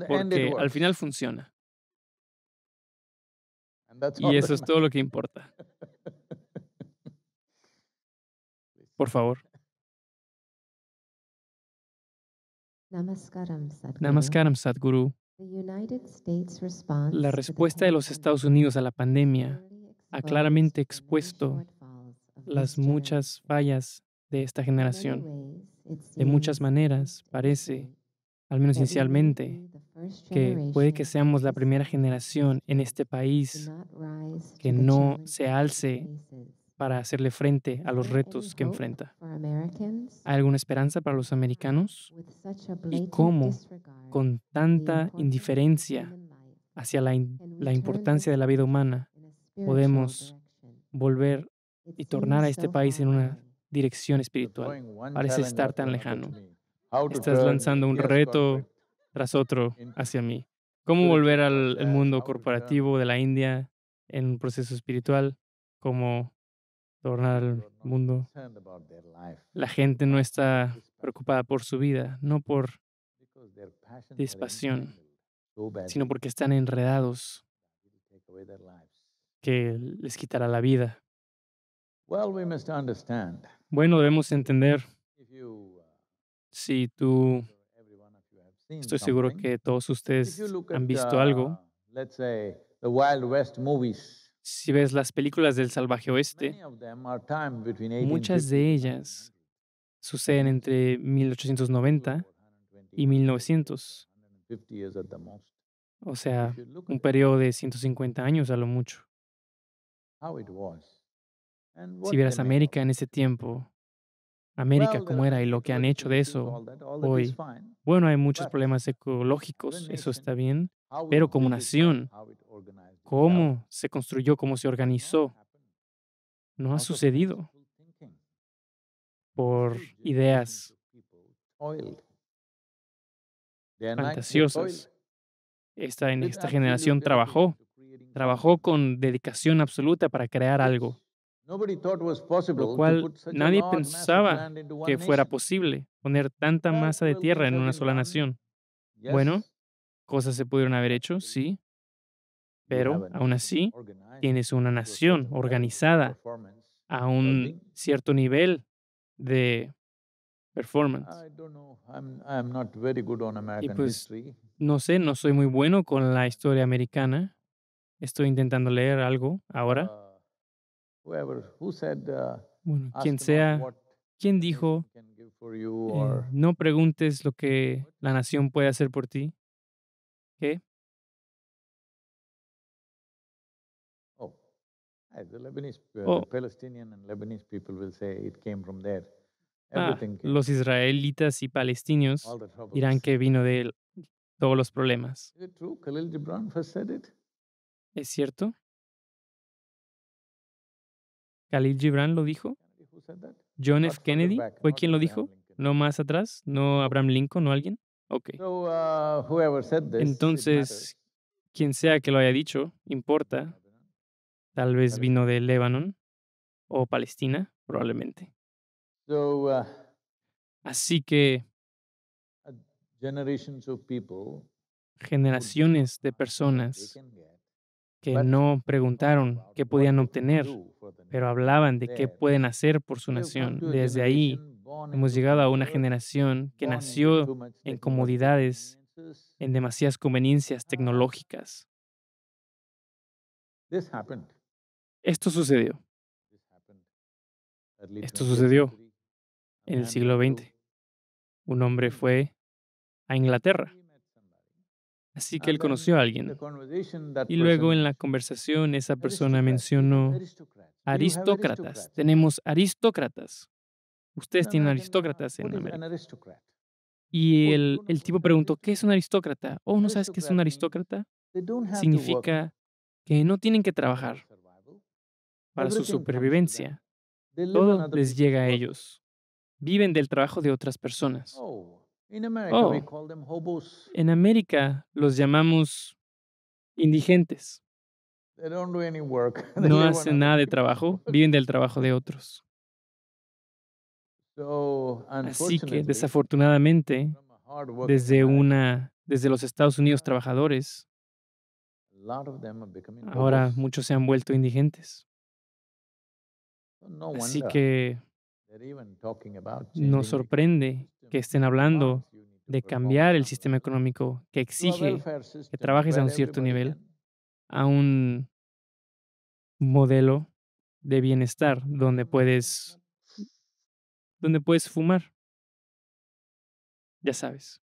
porque al final funciona. Y eso es todo lo que importa. Por favor. Namaskaram, Sadhguru. La respuesta de los Estados Unidos a la pandemia ha claramente expuesto las muchas fallas de esta generación. De muchas maneras, parece, al menos inicialmente, que puede que seamos la primera generación en este país que no se alce para hacerle frente a los retos que enfrenta? ¿Hay alguna esperanza para los americanos? ¿Y cómo, con tanta indiferencia hacia la, importancia de la vida humana, podemos volver y tornar a este país en una dirección espiritual? Parece estar tan lejano. Estás lanzando un reto tras otro hacia mí. ¿Cómo volver al mundo corporativo de la India en un proceso espiritual? Como torna al mundo. La gente no está preocupada por su vida, no por dispasión, sino porque están enredados, que les quitará la vida. Bueno, debemos entender, uh, si tú, estoy seguro que todos ustedes han visto algo, si ves las películas del salvaje oeste, muchas de ellas suceden entre 1890 y 1900. O sea, un periodo de 150 años a lo mucho. Si vieras América en ese tiempo, América como era y lo que han hecho de eso hoy, bueno, hay muchos problemas ecológicos, eso está bien, pero como nación, cómo se construyó, cómo se organizó. No ha sucedido por ideas fantasiosas. Esta, en esta generación trabajó, trabajó con dedicación absoluta para crear algo, lo cual nadie pensaba que fuera posible poner tanta masa de tierra en una sola nación. Bueno, cosas se pudieron haber hecho, sí, pero aún así, tienes una nación organizada a un cierto nivel de performance. no sé, no soy muy bueno con la historia americana. Estoy intentando leer algo ahora. Uh, uh, bueno, quien sea, quién dijo, eh, no preguntes lo que la nación puede hacer por ti. ¿Qué? los israelitas y palestinos dirán que vino de él todos los problemas. ¿Es cierto? ¿Khalil Gibran lo dijo? ¿John F. Kennedy fue quien lo dijo? ¿No más atrás? ¿No Abraham Lincoln? ¿No alguien? Ok. Uh, Entonces, quien sea que lo haya dicho, importa. Tal vez vino de Líbano o Palestina, probablemente. Uh Así que generaciones de personas que no preguntaron qué podían obtener, pero hablaban de qué pueden hacer por su nación. Desde ahí hemos llegado a una generación que nació en comodidades, en demasiadas conveniencias ah. tecnológicas. Esto sucedió. Esto sucedió en el siglo XX. Un hombre fue a Inglaterra. Así que él conoció a alguien. Y luego en la conversación esa persona mencionó aristócratas. Tenemos aristócratas. Ustedes tienen aristócratas en América. Y el, el tipo preguntó, ¿qué es un aristócrata? Oh, ¿no sabes qué es un aristócrata? Significa que no tienen que trabajar para su supervivencia. Todo les llega a ellos. Viven del trabajo de otras personas. Oh, oh. en América los llamamos indigentes. No hacen nada de trabajo, viven del trabajo de otros. Así que desafortunadamente, desde, una, desde los Estados Unidos trabajadores, ahora muchos se han vuelto indigentes. Así que nos sorprende que estén hablando de cambiar el sistema económico que exige que trabajes a un cierto nivel, a un modelo de bienestar donde puedes donde puedes fumar. Ya sabes.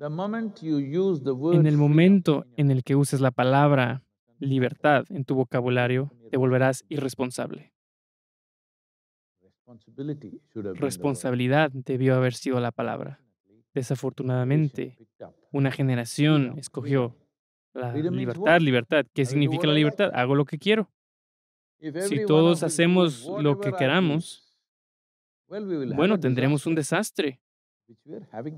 En el momento en el que uses la palabra libertad en tu vocabulario, te volverás irresponsable. Responsabilidad debió haber sido la palabra. Desafortunadamente, una generación escogió la libertad, libertad. ¿Qué significa la libertad? Hago lo que quiero. Si todos hacemos lo que queramos, bueno, tendremos un desastre,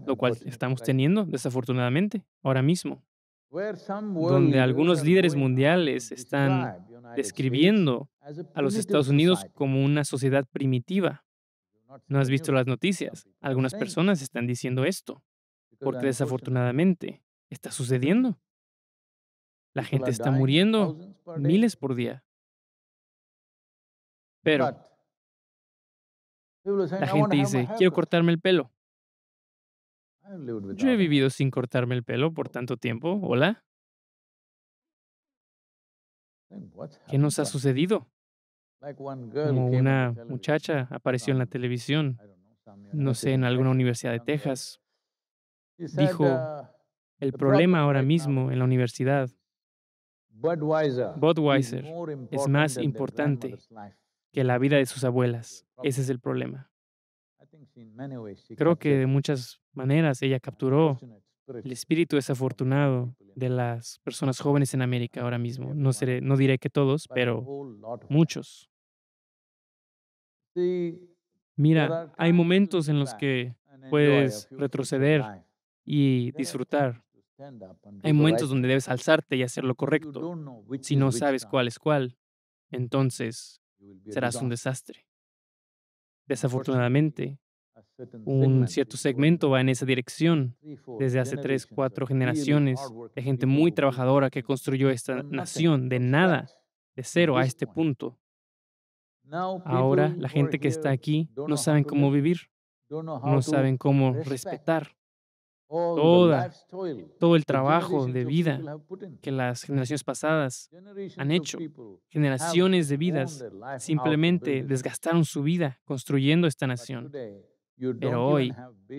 lo cual estamos teniendo, desafortunadamente, ahora mismo donde algunos líderes mundiales están describiendo a los Estados Unidos como una sociedad primitiva. No has visto las noticias. Algunas personas están diciendo esto, porque desafortunadamente está sucediendo. La gente está muriendo miles por día. Pero la gente dice, quiero cortarme el pelo. Ah, Yo he vivido sin cortarme el pelo por tanto tiempo. Hola. ¿Qué nos ha sucedido? Como una muchacha apareció en la televisión, no sé, en alguna universidad de Texas. Dijo, uh, el problema ahora mismo en la universidad, Budweiser, es más importante que la vida de sus abuelas. Ese es el problema. Creo que de muchas maneras ella capturó el espíritu desafortunado de las personas jóvenes en América ahora mismo. No, no diré que todos, pero muchos. Mira, hay momentos en los que puedes retroceder y disfrutar. Hay momentos donde debes alzarte y hacer lo correcto. Si no sabes cuál es cuál, entonces serás un desastre. Desafortunadamente, un cierto segmento va en esa dirección desde hace tres, cuatro generaciones de gente muy trabajadora que construyó esta nación de nada, de cero a este punto. Ahora la gente que está aquí no saben cómo vivir, no saben cómo respetar todo el trabajo de vida que las generaciones pasadas han hecho. Generaciones de vidas simplemente desgastaron su vida construyendo esta nación. Pero hoy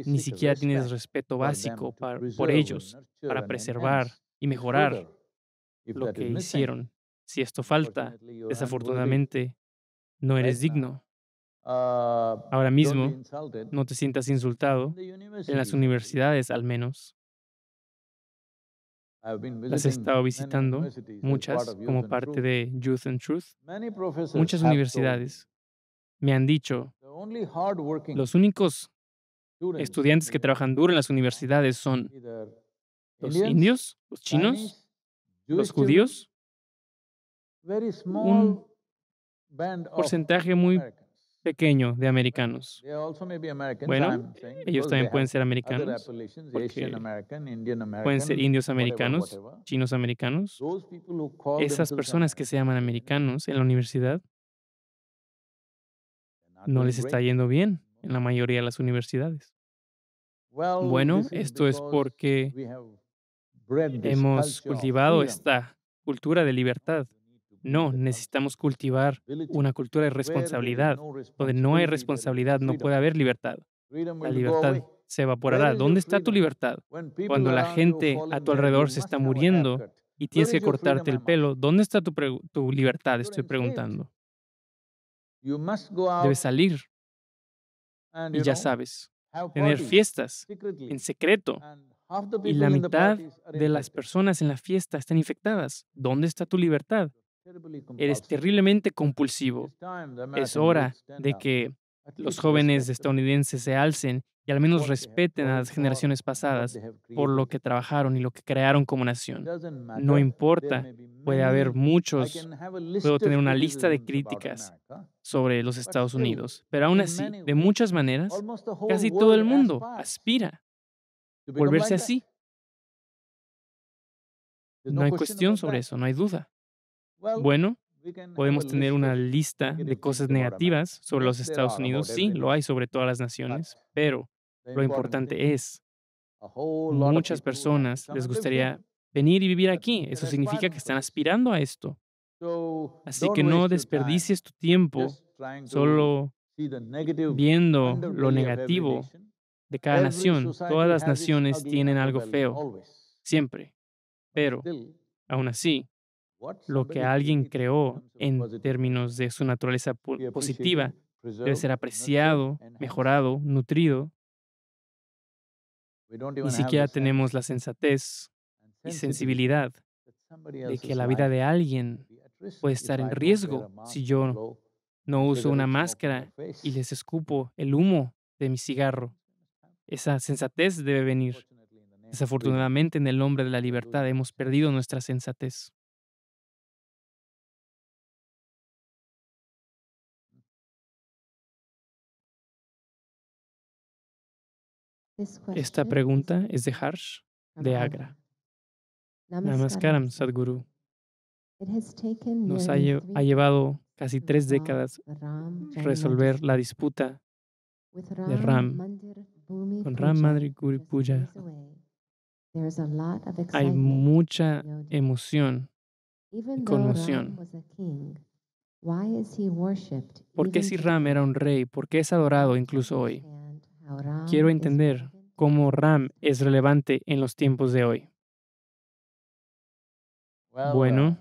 ni siquiera tienes respeto básico por ellos, para preservar y mejorar lo que hicieron. Si esto falta, desafortunadamente, no eres digno. Uh, Ahora mismo, no te sientas insultado, en las universidades al menos. Las estado visitando, muchas, como parte de Youth and Truth. Muchas universidades me han dicho, los únicos estudiantes que trabajan duro en las universidades son los indios, los chinos, los judíos, un porcentaje muy pequeño de americanos. Bueno, ellos también pueden ser americanos, pueden ser indios americanos, chinos americanos. Esas personas que se llaman americanos en la universidad no les está yendo bien en la mayoría de las universidades. Bueno, esto es porque hemos cultivado esta cultura de libertad. No, necesitamos cultivar una cultura de responsabilidad. Donde no hay responsabilidad no puede haber libertad. La libertad se evaporará. ¿Dónde está tu libertad? Cuando la gente a tu alrededor se está muriendo y tienes que cortarte el pelo, ¿dónde está tu, tu libertad? Estoy preguntando. Debes salir. Y ya sabes, tener fiestas en secreto. Y la mitad de las personas en la fiesta están infectadas. ¿Dónde está tu libertad? Eres terriblemente compulsivo. Es hora de que los jóvenes estadounidenses se alcen y al menos respeten a las generaciones pasadas por lo que trabajaron y lo que crearon como nación. No importa, puede haber muchos, puedo tener una lista de críticas sobre los Estados Unidos, pero aún así, de muchas maneras, casi todo el mundo aspira a volverse así. No hay cuestión sobre eso, no hay duda. Bueno, Podemos tener una lista de cosas negativas sobre los este Estados Unidos, sí, lo hay sobre todas las naciones, pero lo importante es, muchas personas les gustaría venir y vivir aquí. Eso significa que están aspirando a esto. Así que no desperdicies tu tiempo solo viendo lo negativo de cada nación. Todas las naciones tienen algo feo, siempre. Pero, aún así, lo que alguien creó en términos de su naturaleza positiva debe ser apreciado, mejorado, nutrido. Ni siquiera tenemos la sensatez y sensibilidad de que la vida de alguien puede estar en riesgo si yo no uso una máscara y les escupo el humo de mi cigarro. Esa sensatez debe venir. Desafortunadamente en el nombre de la libertad hemos perdido nuestra sensatez. Esta pregunta es de Harsh, de Agra. Namaskaram, Sadhguru. Nos ha, llevado casi tres décadas resolver la disputa de Ram con Ram Madri Guri Puja. Hay mucha emoción conmoción. ¿Por qué si Ram era un rey? ¿Por qué es adorado incluso hoy? Quiero entender cómo RAM es relevante en los tiempos de hoy? Bueno,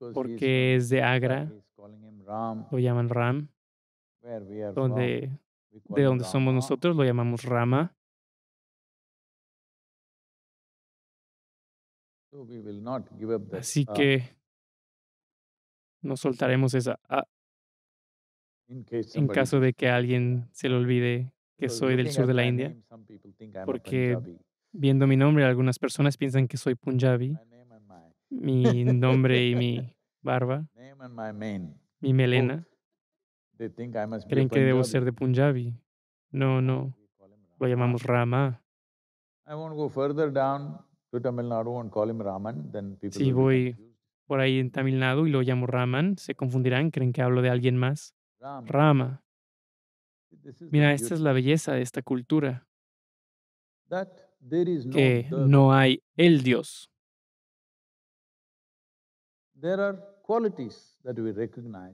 uh, porque es de Agra, lo llaman Ram, donde, de donde somos nosotros lo llamamos Rama. Así que no soltaremos esa ah, en caso de que alguien se le olvide que soy del sur de la India, porque viendo mi nombre algunas personas piensan que soy punjabi. Mi nombre y mi barba, mi melena, oh, creen que debo ser de punjabi. No, no, lo llamamos Rama. Si voy por ahí en Tamil Nadu y lo llamo Raman, se confundirán, creen que hablo de alguien más. Rama. Mira, esta es la belleza de esta cultura, que no hay el Dios.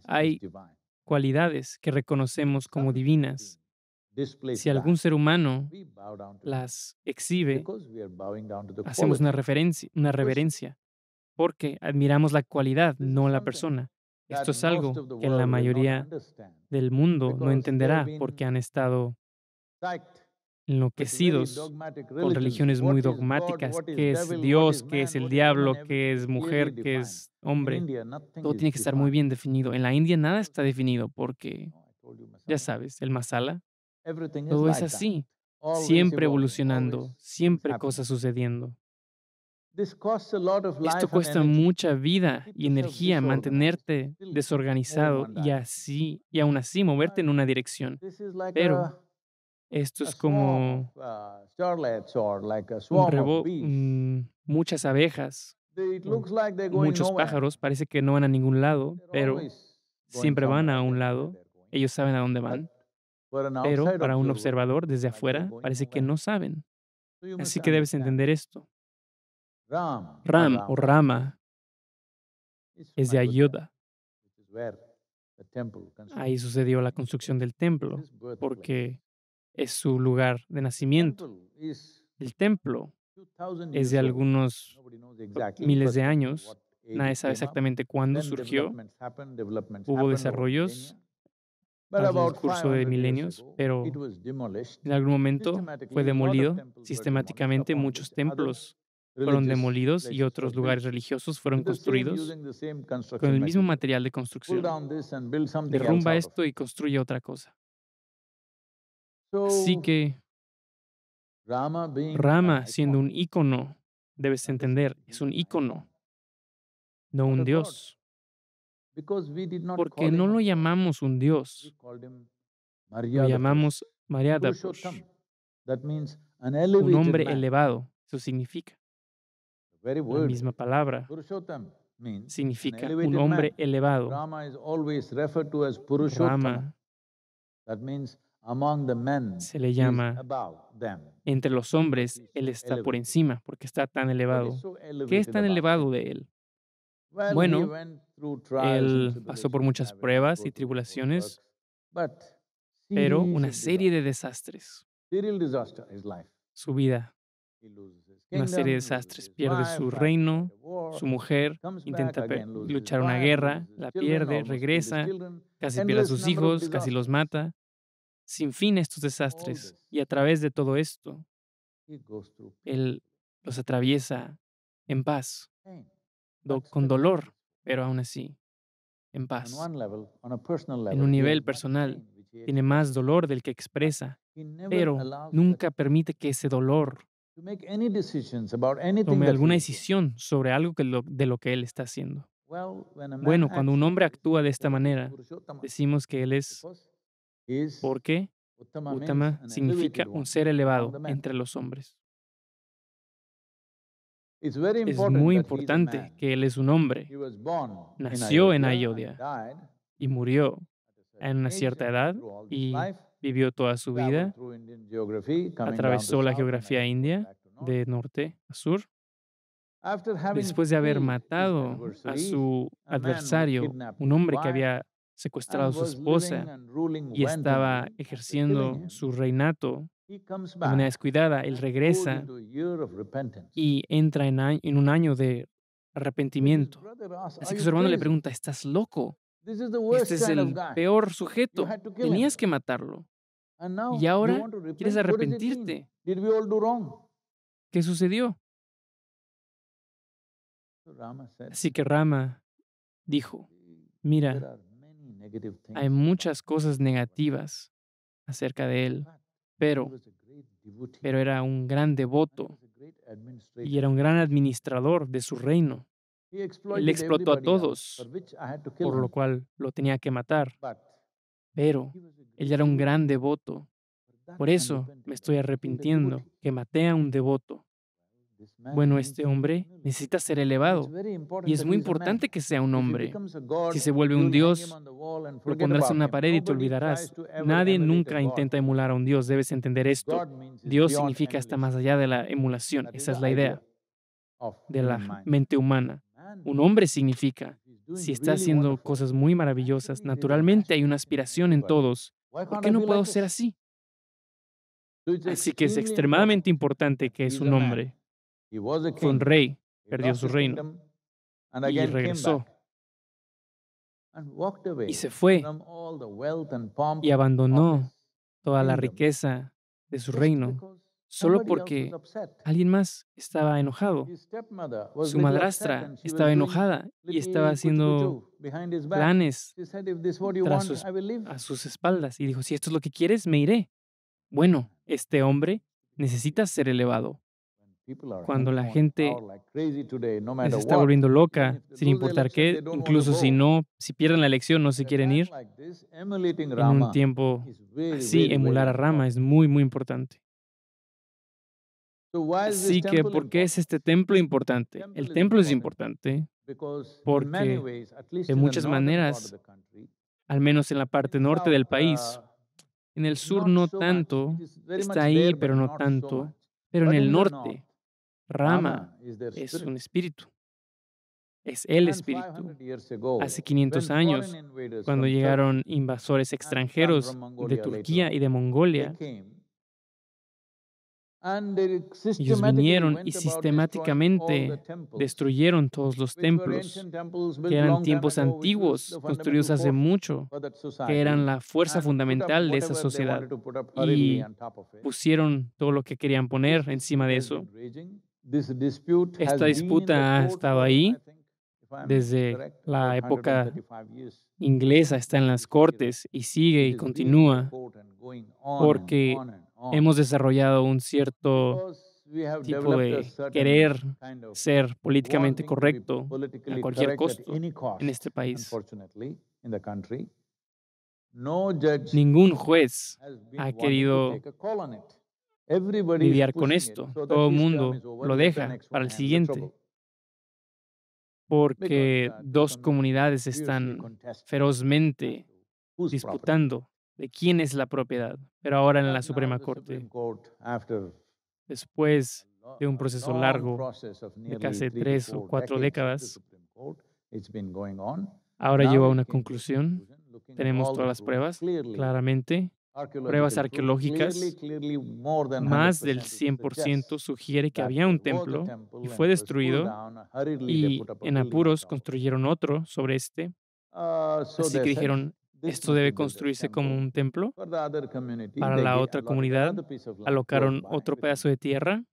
Hay cualidades que reconocemos como divinas. Si algún ser humano las exhibe, hacemos una, reverencia, porque admiramos la cualidad, no la persona. Esto es algo que la mayoría del mundo no entenderá porque han estado enloquecidos con religiones muy dogmáticas, qué es Dios, qué es el diablo, qué es mujer, qué es hombre. Todo tiene que estar muy bien definido. En la India nada está definido porque, oh, ya sabes, el masala, todo es así, siempre evolucionando, siempre cosas sucediendo. Esto cuesta mucha vida y energía mantenerte desorganizado y así, y aún así moverte en una dirección. Pero esto es como uh, un rebo, muchas abejas, muchos pájaros, parece que no van a ningún lado, pero siempre van a un lado, ellos saben a dónde van. Pero para un observador desde afuera parece que no saben. Así que debes entender esto. Ram, o Rama es de Ayodhya. Ahí sucedió la construcción del templo, porque es su lugar de nacimiento. El templo es de algunos miles de años. Nadie sabe exactamente cuándo surgió. Hubo desarrollos en el curso de milenios, pero en algún momento fue demolido sistemáticamente muchos templos fueron demolidos y otros lugares religiosos fueron construidos con el mismo material de construcción. Derrumba esto y construye otra cosa. Así que Rama, siendo un ícono, debes entender, es un ícono, no un dios. Porque no lo llamamos un dios, lo llamamos Mariada, un hombre elevado, eso significa. La misma palabra significa un hombre elevado. Rama se le llama entre los hombres, él está por encima porque está tan elevado. ¿Qué es tan elevado de él? Bueno, él pasó por muchas pruebas y tribulaciones, pero una serie de desastres. Su vida una serie de desastres. Eh, pierde su reino, su mujer, intenta luchar una guerra, la pierde, regresa, casi pierde a sus hijos, casi los mata. Sin fin estos desastres. Y a través de todo esto, él los atraviesa en paz, con dolor, pero aún así, en paz. En un nivel personal, tiene más dolor del que expresa, pero nunca permite que ese dolor Tome alguna decisión sobre algo de lo que él está haciendo. Bueno, cuando un hombre actúa de esta manera, decimos que él es, porque Uttama significa un ser elevado entre los hombres. Es muy importante que él es un hombre. Nació en Ayodhya y murió en una cierta edad y vivió toda su vida, atravesó la geografía india de norte a sur. Después de haber matado a su adversario, un hombre que había secuestrado a su esposa y estaba ejerciendo su reinato de manera descuidada, él regresa y entra en, un año de arrepentimiento. Así que su hermano le pregunta, ¿estás loco? Este es el peor sujeto. Tenías que matarlo. Ah, y ahora quieres arrepentirte. ¿Qué sucedió? Así que Rama dijo, mira, hay muchas cosas negativas acerca de él, pero, pero era un gran devoto y era un gran administrador de su reino. Él explotó a todos, por lo cual lo tenía que matar. Pero él era un gran devoto. Por eso me estoy arrepintiendo que maté a un devoto. Bueno, este hombre necesita ser elevado. Y es muy importante que sea un hombre. Si se vuelve un dios, lo pondrás en una pared y te olvidarás. Nadie nunca intenta emular a un dios. Debes entender esto. Dios significa hasta más allá de la emulación. Esa es la idea de la mente humana. Un hombre significa, si está haciendo cosas muy maravillosas, naturalmente hay una aspiración en todos ¿Por qué no puedo ser así? Así que es extremadamente importante que es un hombre. Fue un rey, perdió su reino y regresó. Y se fue y abandonó toda la riqueza de su reino solo porque alguien más estaba enojado. Su madrastra estaba enojada y estaba haciendo planes tras sus, a sus espaldas y dijo, si esto es lo que quieres, me iré. Bueno, este hombre necesita ser elevado. Cuando la gente se está volviendo loca, sin importar qué, incluso si no, si pierden la elección, no se quieren ir, en un tiempo así, emular a Rama es muy, muy importante. Así que, ¿por qué es este templo importante? El templo es importante porque, de muchas maneras, al menos en la parte norte del uh, país, en el sur no tanto, está ahí, pero no tanto, pero en el norte, Rama es un espíritu. Es el espíritu. Hace 500 años, cuando llegaron invasores extranjeros de Turquía y de Mongolia, ellos vinieron y sistemáticamente destruyeron todos los templos, que eran tiempos antiguos, construidos hace mucho, que eran la fuerza fundamental de esa sociedad, y pusieron todo lo que querían poner encima de eso. Esta disputa ha estado ahí desde la época inglesa, está en las cortes y sigue y continúa, porque Oh. hemos desarrollado un cierto tipo de querer ser políticamente correcto a cualquier costo en este país. Ningún juez ha querido lidiar con esto. Todo el mundo lo deja para el siguiente porque uh, dos comunidades están ferozmente disputando de quién es la propiedad, pero ahora en la Suprema Corte, después de un proceso largo de casi tres o cuatro décadas, ahora lleva a una conclusión. Tenemos todas las pruebas, claramente, pruebas arqueológicas, más del 100% sugiere que había un templo y fue destruido y en apuros construyeron otro sobre este. Uh, Así que dijeron, esto debe construirse como un templo. Para la otra comunidad alocaron otro pedazo de tierra,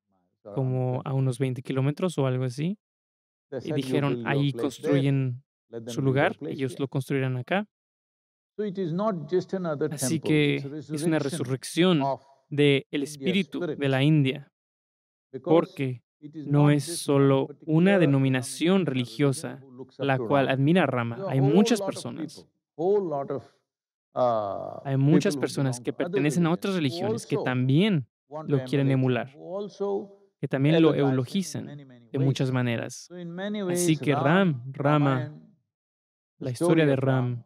como a unos 20 kilómetros o algo así, y dijeron, ahí construyen su lugar, ellos lo construirán acá. Así que es una resurrección del espíritu de la India, porque no es solo una denominación religiosa la cual admira a Rama, hay muchas personas Uh, Hay muchas personas que pertenecen a otras religiones que también lo quieren emular, que también lo eulogizan de muchas maneras. Así que Ram, Rama, la historia de Ram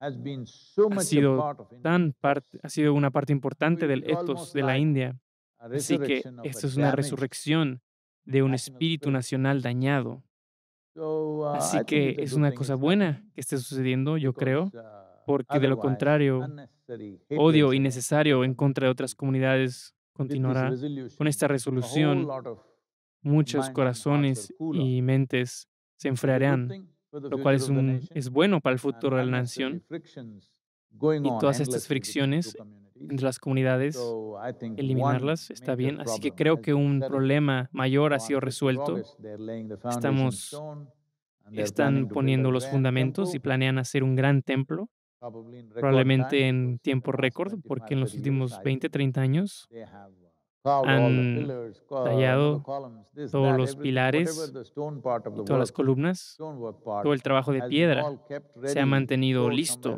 ha sido, ha sido una parte importante del ethos de la India. Así que esto es una resurrección de un espíritu nacional dañado. Uh, Así que es una cosa buena que esté sucediendo, yo creo, uh, porque de lo contrario, odio innecesario en contra de otras comunidades continuará con esta resolución. Muchos corazones y mentes se enfriarán, lo cual es, un, es bueno para el futuro de la nación. Y todas estas fricciones entre las comunidades, eliminarlas está bien. Así que creo que un problema mayor ha sido resuelto. Estamos, están poniendo los fundamentos y planean hacer un gran templo, probablemente en tiempo récord, porque en los últimos 20, 30 años han tallado todos los pilares, todas las columnas, todo el trabajo de piedra se ha mantenido listo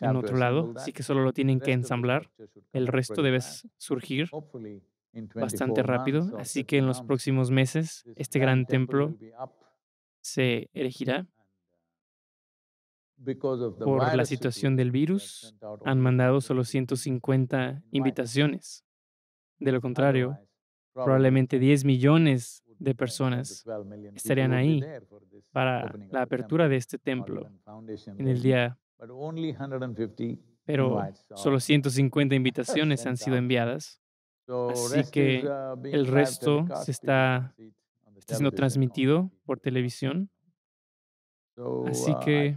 en otro lado, así que solo lo tienen que ensamblar. El resto debe surgir bastante rápido, así que en los próximos meses este gran templo se erigirá. Uh, por la situación del virus, han mandado solo 150 invitaciones de lo contrario, probablemente 10 millones de personas estarían ahí para la apertura de este templo en el día. Pero solo 150 invitaciones han sido enviadas. Así que uh, el resto se está siendo transmitido por televisión. Así uh, que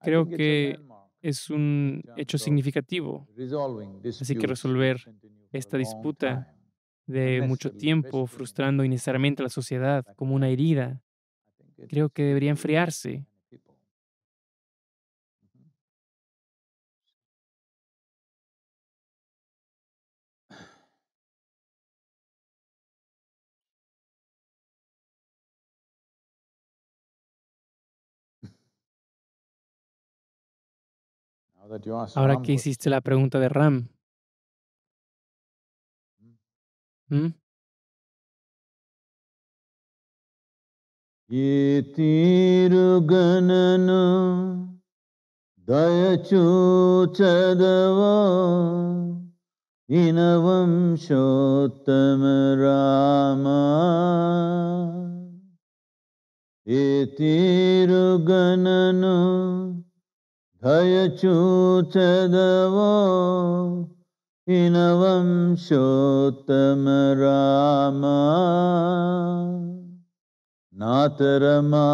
creo que es un hecho significativo. Así que resolver esta disputa de mucho tiempo, frustrando innecesariamente a la sociedad como una herida, creo que debería enfriarse Ahora que hiciste la pregunta de Ram... ¿Hm? ETI RUGANANU DAYACHU CHADAVAM INAVAM SHOTAM RAMA ETI RUGANANU भयचूचदवो इनवं शोत्तम नातर नातरमा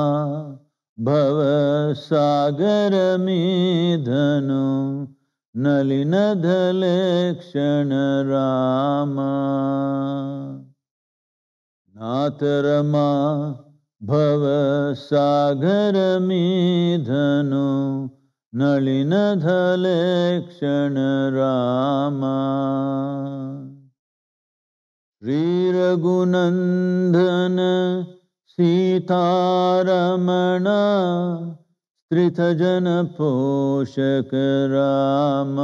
भव सागर नलिनधले भव सागरमेधनु नलिनधले क्षण राम श्रीरघुनन्दन सीतारमण स्त्रितजनपोषक राम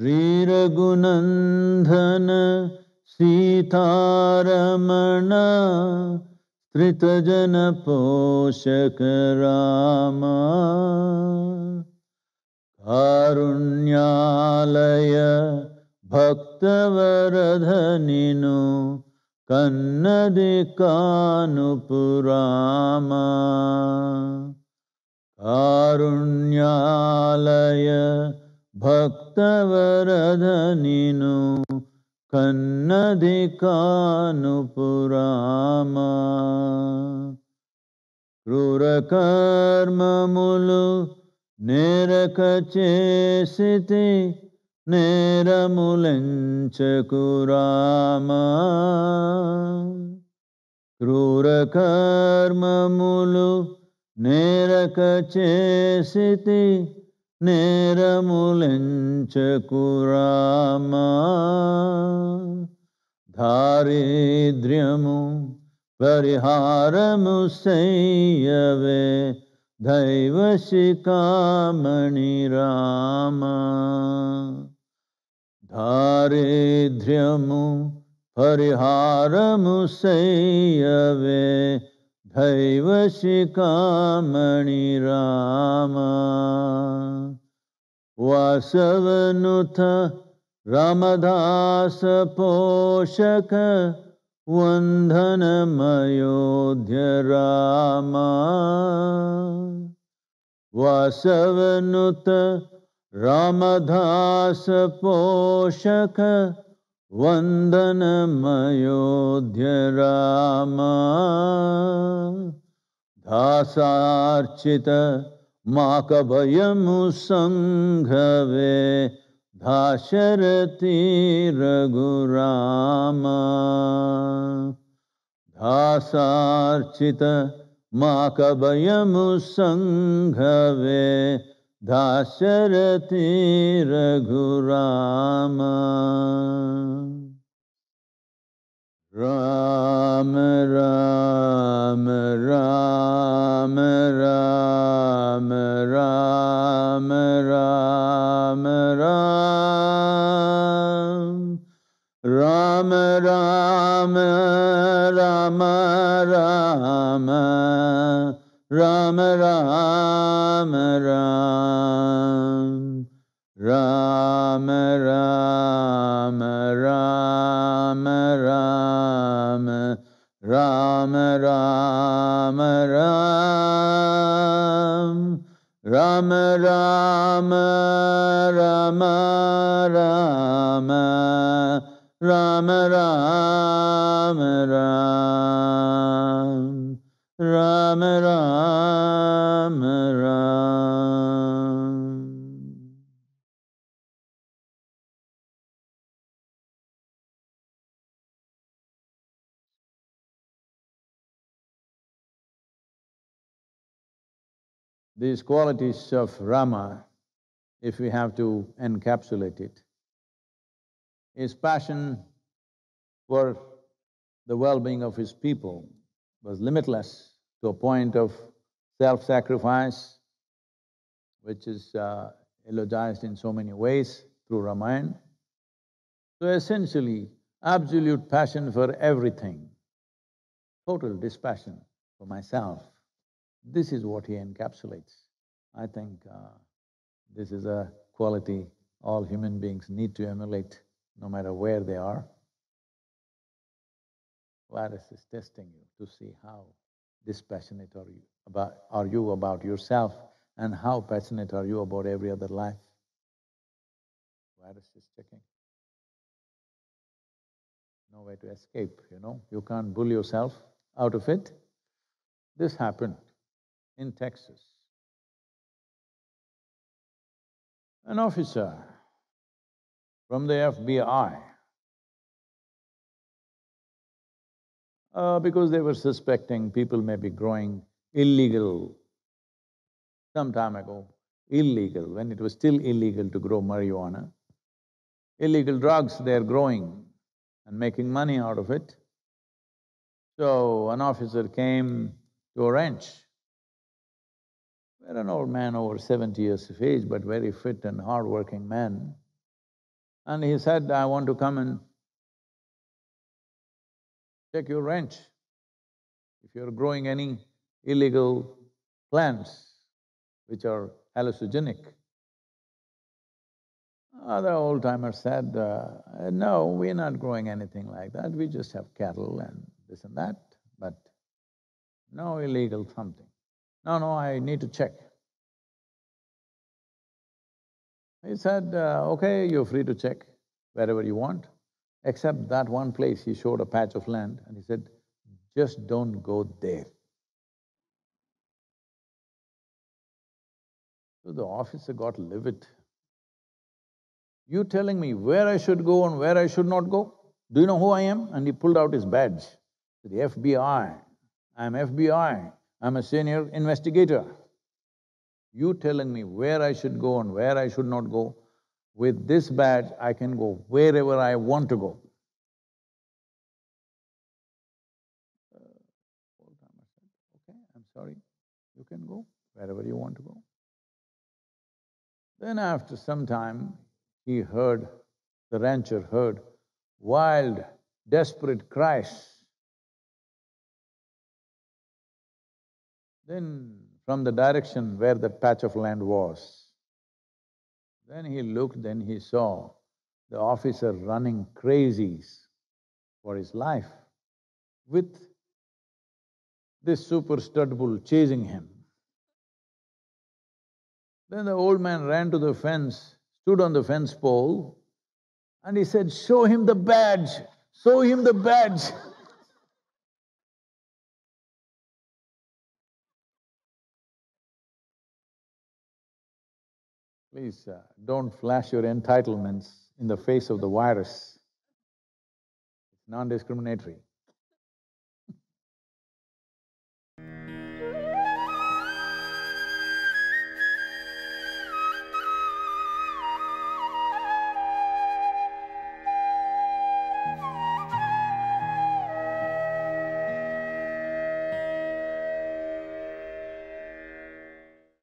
श्रीरघुनन्दन सीतारमण त्रितजन पोषक राम कारुण्यालय भक्तवरधनिनु कन्नदिकानुपुराम कारुण्यालय भक्तवरधनिनु కన్నది కానుపురామా క్రూర కర్మములు నేరక చేసితి నేరములంచకురామా క్రూర కర్మములు నేరక చేసితి నేరములెంచకురామా దారిద్ర్యము పరిహారము సయ్యవే దైవశిఖామణి రామ దారిద్ర్యము పరిహారము సయ్యవే धैवशिकामणि राम वासवनुथ रामदास पोषक वन्दनमयोध्य राम वासवनुत रामदास पोषक वन्दनमयोध्य राम दासार्चित माकभयमु सङ्घवे रघुराम दासार्चित माकभयमु सङ्घवे दाशरथि Raghuram these qualities of Rama, if we have to encapsulate it, his passion for the well-being of his people was limitless to a point of self-sacrifice, which is uh, elogized in so many ways through Ramayana. So essentially, absolute passion for everything, total dispassion for myself, this is what he encapsulates. I think uh, this is a quality all human beings need to emulate no matter where they are. Virus is testing you to see how dispassionate are you about… are you about yourself and how passionate are you about every other life. Virus is checking. No way to escape, you know, you can't bull yourself out of it. This happened in Texas. an officer from the FBI uh, because they were suspecting people may be growing illegal, some time ago, illegal, when it was still illegal to grow marijuana. Illegal drugs they're growing and making money out of it. So, an officer came to a ranch an old man over seventy years of age, but very fit and hard-working man. And he said, I want to come and check your ranch. If you're growing any illegal plants which are hallucinogenic. Other ah, old-timer said, uh, no, we're not growing anything like that, we just have cattle and this and that, but no illegal something. No, no, I need to check. He said, uh, okay, you're free to check wherever you want, except that one place he showed a patch of land and he said, just don't go there. So the officer got livid. You telling me where I should go and where I should not go? Do you know who I am? And he pulled out his badge. The FBI, I'm FBI. I'm a senior investigator. You telling me where I should go and where I should not go, with this badge I can go wherever I want to go. okay, I'm sorry, you can go wherever you want to go. Then after some time, he heard, the rancher heard wild, desperate cries Then from the direction where that patch of land was, then he looked, then he saw the officer running crazies for his life with this super stud bull chasing him. Then the old man ran to the fence, stood on the fence pole, and he said, Show him the badge, show him the badge. Please uh, don't flash your entitlements in the face of the virus. It's non discriminatory.